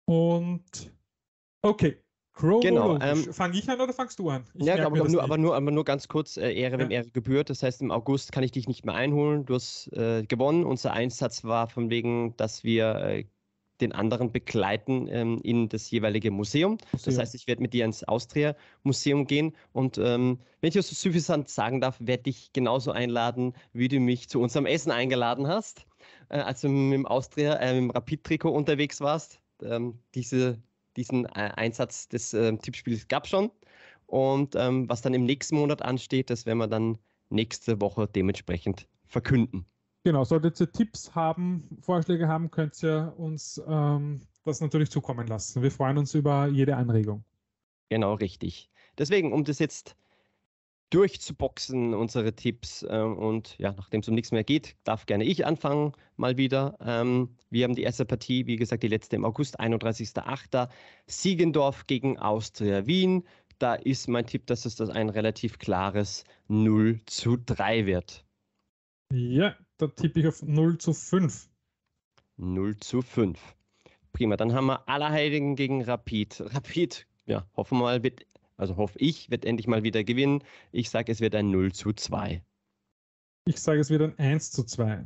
Speaker 2: Und okay, Chronologisch. Genau. Ähm, Fange ich an oder fangst du an? Ich ja, aber, aber, nur,
Speaker 1: aber, nur, aber, nur, ganz kurz, äh, Ehre, ja. wem Ehre gebührt. Das heißt, im August kann ich dich nicht mehr einholen. Du hast äh, gewonnen. Unser Einsatz war von wegen, dass wir äh, den anderen begleiten ähm, in das jeweilige Museum. Museum. Das heißt, ich werde mit dir ins Austria-Museum gehen und ähm, wenn ich das so süffisant sagen darf, werde ich genauso einladen, wie du mich zu unserem Essen eingeladen hast, äh, als du im Austria, äh, im Rapid-Trikot unterwegs warst. Ähm, diese, diesen äh, Einsatz des ähm, Tippspiels gab es schon. Und ähm, was dann im nächsten Monat ansteht, das werden wir dann nächste Woche dementsprechend verkünden.
Speaker 2: Genau, solltet ihr Tipps haben, Vorschläge haben, könnt ihr uns ähm, das natürlich zukommen lassen. Wir freuen uns über jede Anregung.
Speaker 1: Genau, richtig. Deswegen, um das jetzt durchzuboxen, unsere Tipps, ähm, und ja, nachdem es um nichts mehr geht, darf gerne ich anfangen, mal wieder. Ähm, wir haben die erste Partie, wie gesagt, die letzte im August, 31.08. Siegendorf gegen Austria Wien. Da ist mein Tipp, dass es das ein relativ klares 0 zu 3 wird.
Speaker 2: Ja, da tippe ich auf 0 zu 5.
Speaker 1: 0 zu 5. Prima, dann haben wir Allerheiligen gegen Rapid. Rapid, ja, hoffen wir mal, wird, also hoffe ich, wird endlich mal wieder gewinnen. Ich sage, es wird ein 0 zu 2.
Speaker 2: Ich sage, es wird ein 1 zu 2.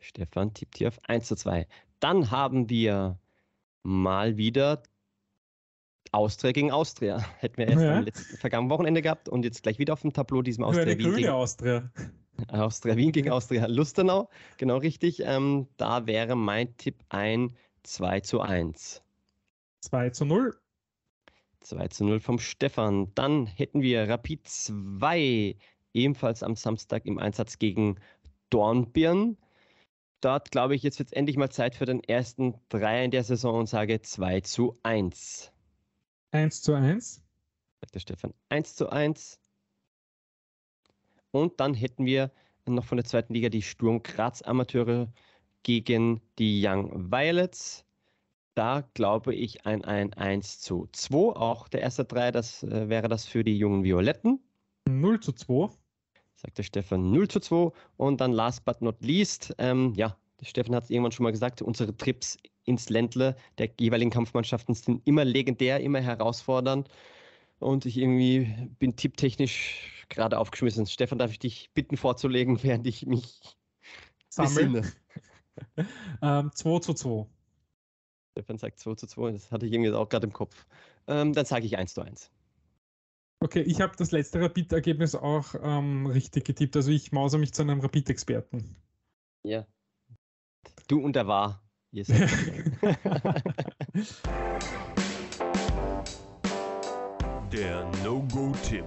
Speaker 1: Stefan tippt hier auf 1 zu 2. Dann haben wir mal wieder Austria gegen Austria. Hätten wir erst ja. am letzten, vergangenen Wochenende gehabt und jetzt gleich wieder auf dem Tableau diesem Austria. Über grüne Austria. Austria Wien gegen Austria Lustenau, genau richtig. Ähm, da wäre mein Tipp ein 2 zu 1.
Speaker 2: 2 zu 0.
Speaker 1: 2 zu 0 vom Stefan. Dann hätten wir Rapid 2, ebenfalls am Samstag im Einsatz gegen Dornbirn. Dort glaube ich, jetzt wird es endlich mal Zeit für den ersten Dreier in der Saison und sage 2 zu 1.
Speaker 2: 1 zu 1.
Speaker 1: Sagt der Stefan 1 zu 1. Und dann hätten wir noch von der zweiten Liga die Sturm Graz Amateure gegen die Young Violets. Da glaube ich an ein 1 zu 2. Auch der erste 3, das äh, wäre das für die jungen Violetten. 0 zu 2. Sagt der Stefan 0 zu 2. Und dann last but not least, ähm, ja, der Stefan hat es irgendwann schon mal gesagt, unsere Trips ins Ländle der jeweiligen Kampfmannschaften sind immer legendär, immer herausfordernd. Und ich irgendwie bin tipptechnisch gerade aufgeschmissen. Stefan, darf ich dich bitten vorzulegen, [laughs] während ich mich
Speaker 2: sammle? [laughs] ähm, 2 zu 2.
Speaker 1: Stefan sagt 2 zu 2, das hatte ich irgendwie auch gerade im Kopf. Ähm, dann sage ich 1 zu 1.
Speaker 2: Okay, ich habe das letzte Rapid-Ergebnis auch ähm, richtig getippt. Also ich mause mich zu einem Rapid-Experten.
Speaker 1: Ja. Du und der war. Yes. [laughs]
Speaker 2: Der No-Go-Tipp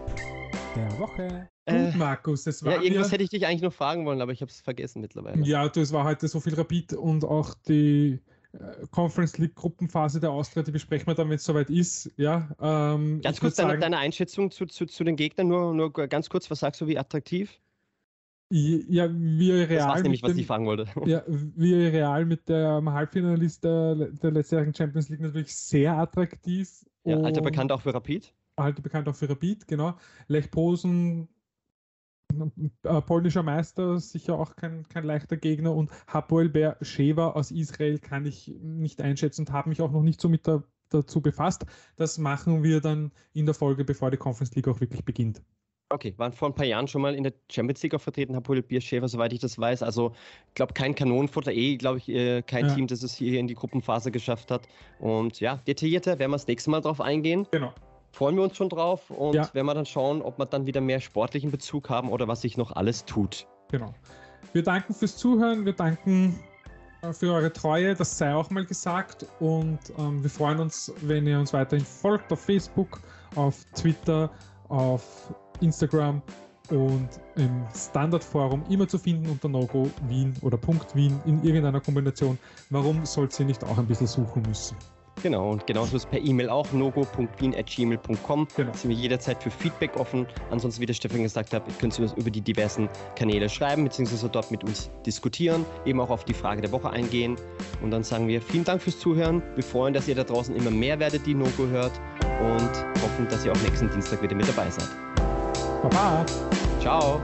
Speaker 2: der Woche.
Speaker 1: Gut, äh, Markus, das war. Ja, irgendwas ja, hätte ich dich eigentlich noch fragen wollen, aber ich habe es vergessen
Speaker 2: mittlerweile. Ja, das war heute so viel Rapid und auch die äh, Conference League Gruppenphase der Austria, die besprechen wir dann, wenn es soweit ist. Ja, ähm, ganz kurz deine, sagen,
Speaker 1: deine, Einschätzung zu, zu, zu den Gegnern, nur, nur ganz kurz, was sagst du, wie attraktiv?
Speaker 2: Ja, wie real. Das nämlich, dem, was ich
Speaker 1: fragen wollte. [laughs] Ja,
Speaker 2: wie real mit der um, Halbfinalist der, der letztjährigen Champions League natürlich sehr attraktiv. Ja, alter Bekannt
Speaker 1: auch für Rapid
Speaker 2: halt bekannt auch für Rapid, genau. Lech Posen, äh, polnischer Meister, sicher auch kein, kein leichter Gegner. Und Hapoel Ber Sheva aus Israel kann ich nicht einschätzen und habe mich auch noch nicht so mit da, dazu befasst. Das machen wir dann in der Folge, bevor die Conference League auch wirklich beginnt.
Speaker 1: Okay, waren vor ein paar Jahren schon mal in der Champions League auch vertreten, Hapoel Bierschäfer, soweit ich das weiß. Also, ich glaube, kein Kanonenfutter, eh, glaube ich, äh, kein ja. Team, das es hier in die Gruppenphase geschafft hat. Und ja, detaillierter werden wir das nächste Mal drauf eingehen. Genau freuen wir uns schon drauf und ja. werden wir dann schauen, ob wir dann wieder mehr sportlichen Bezug haben oder was sich noch alles tut.
Speaker 2: Genau. Wir danken fürs Zuhören, wir danken äh, für eure Treue, das sei auch mal gesagt. Und ähm, wir freuen uns, wenn ihr uns weiterhin folgt auf Facebook, auf Twitter, auf Instagram und im Standardforum immer zu finden unter Nogo Wien oder Punkt Wien in irgendeiner Kombination. Warum sollt ihr nicht auch ein bisschen suchen müssen?
Speaker 1: Genau, und genauso ist per E-Mail auch nogo.wien.gmail.com. Genau. Sind wir jederzeit für Feedback offen. Ansonsten, wie der Stefan gesagt hat, könnt ihr uns über die diversen Kanäle schreiben, beziehungsweise dort mit uns diskutieren, eben auch auf die Frage der Woche eingehen. Und dann sagen wir vielen Dank fürs Zuhören. Wir freuen, dass ihr da draußen immer mehr werdet, die Nogo hört. Und hoffen, dass ihr auch nächsten Dienstag wieder mit dabei seid.
Speaker 2: Baba. Ciao.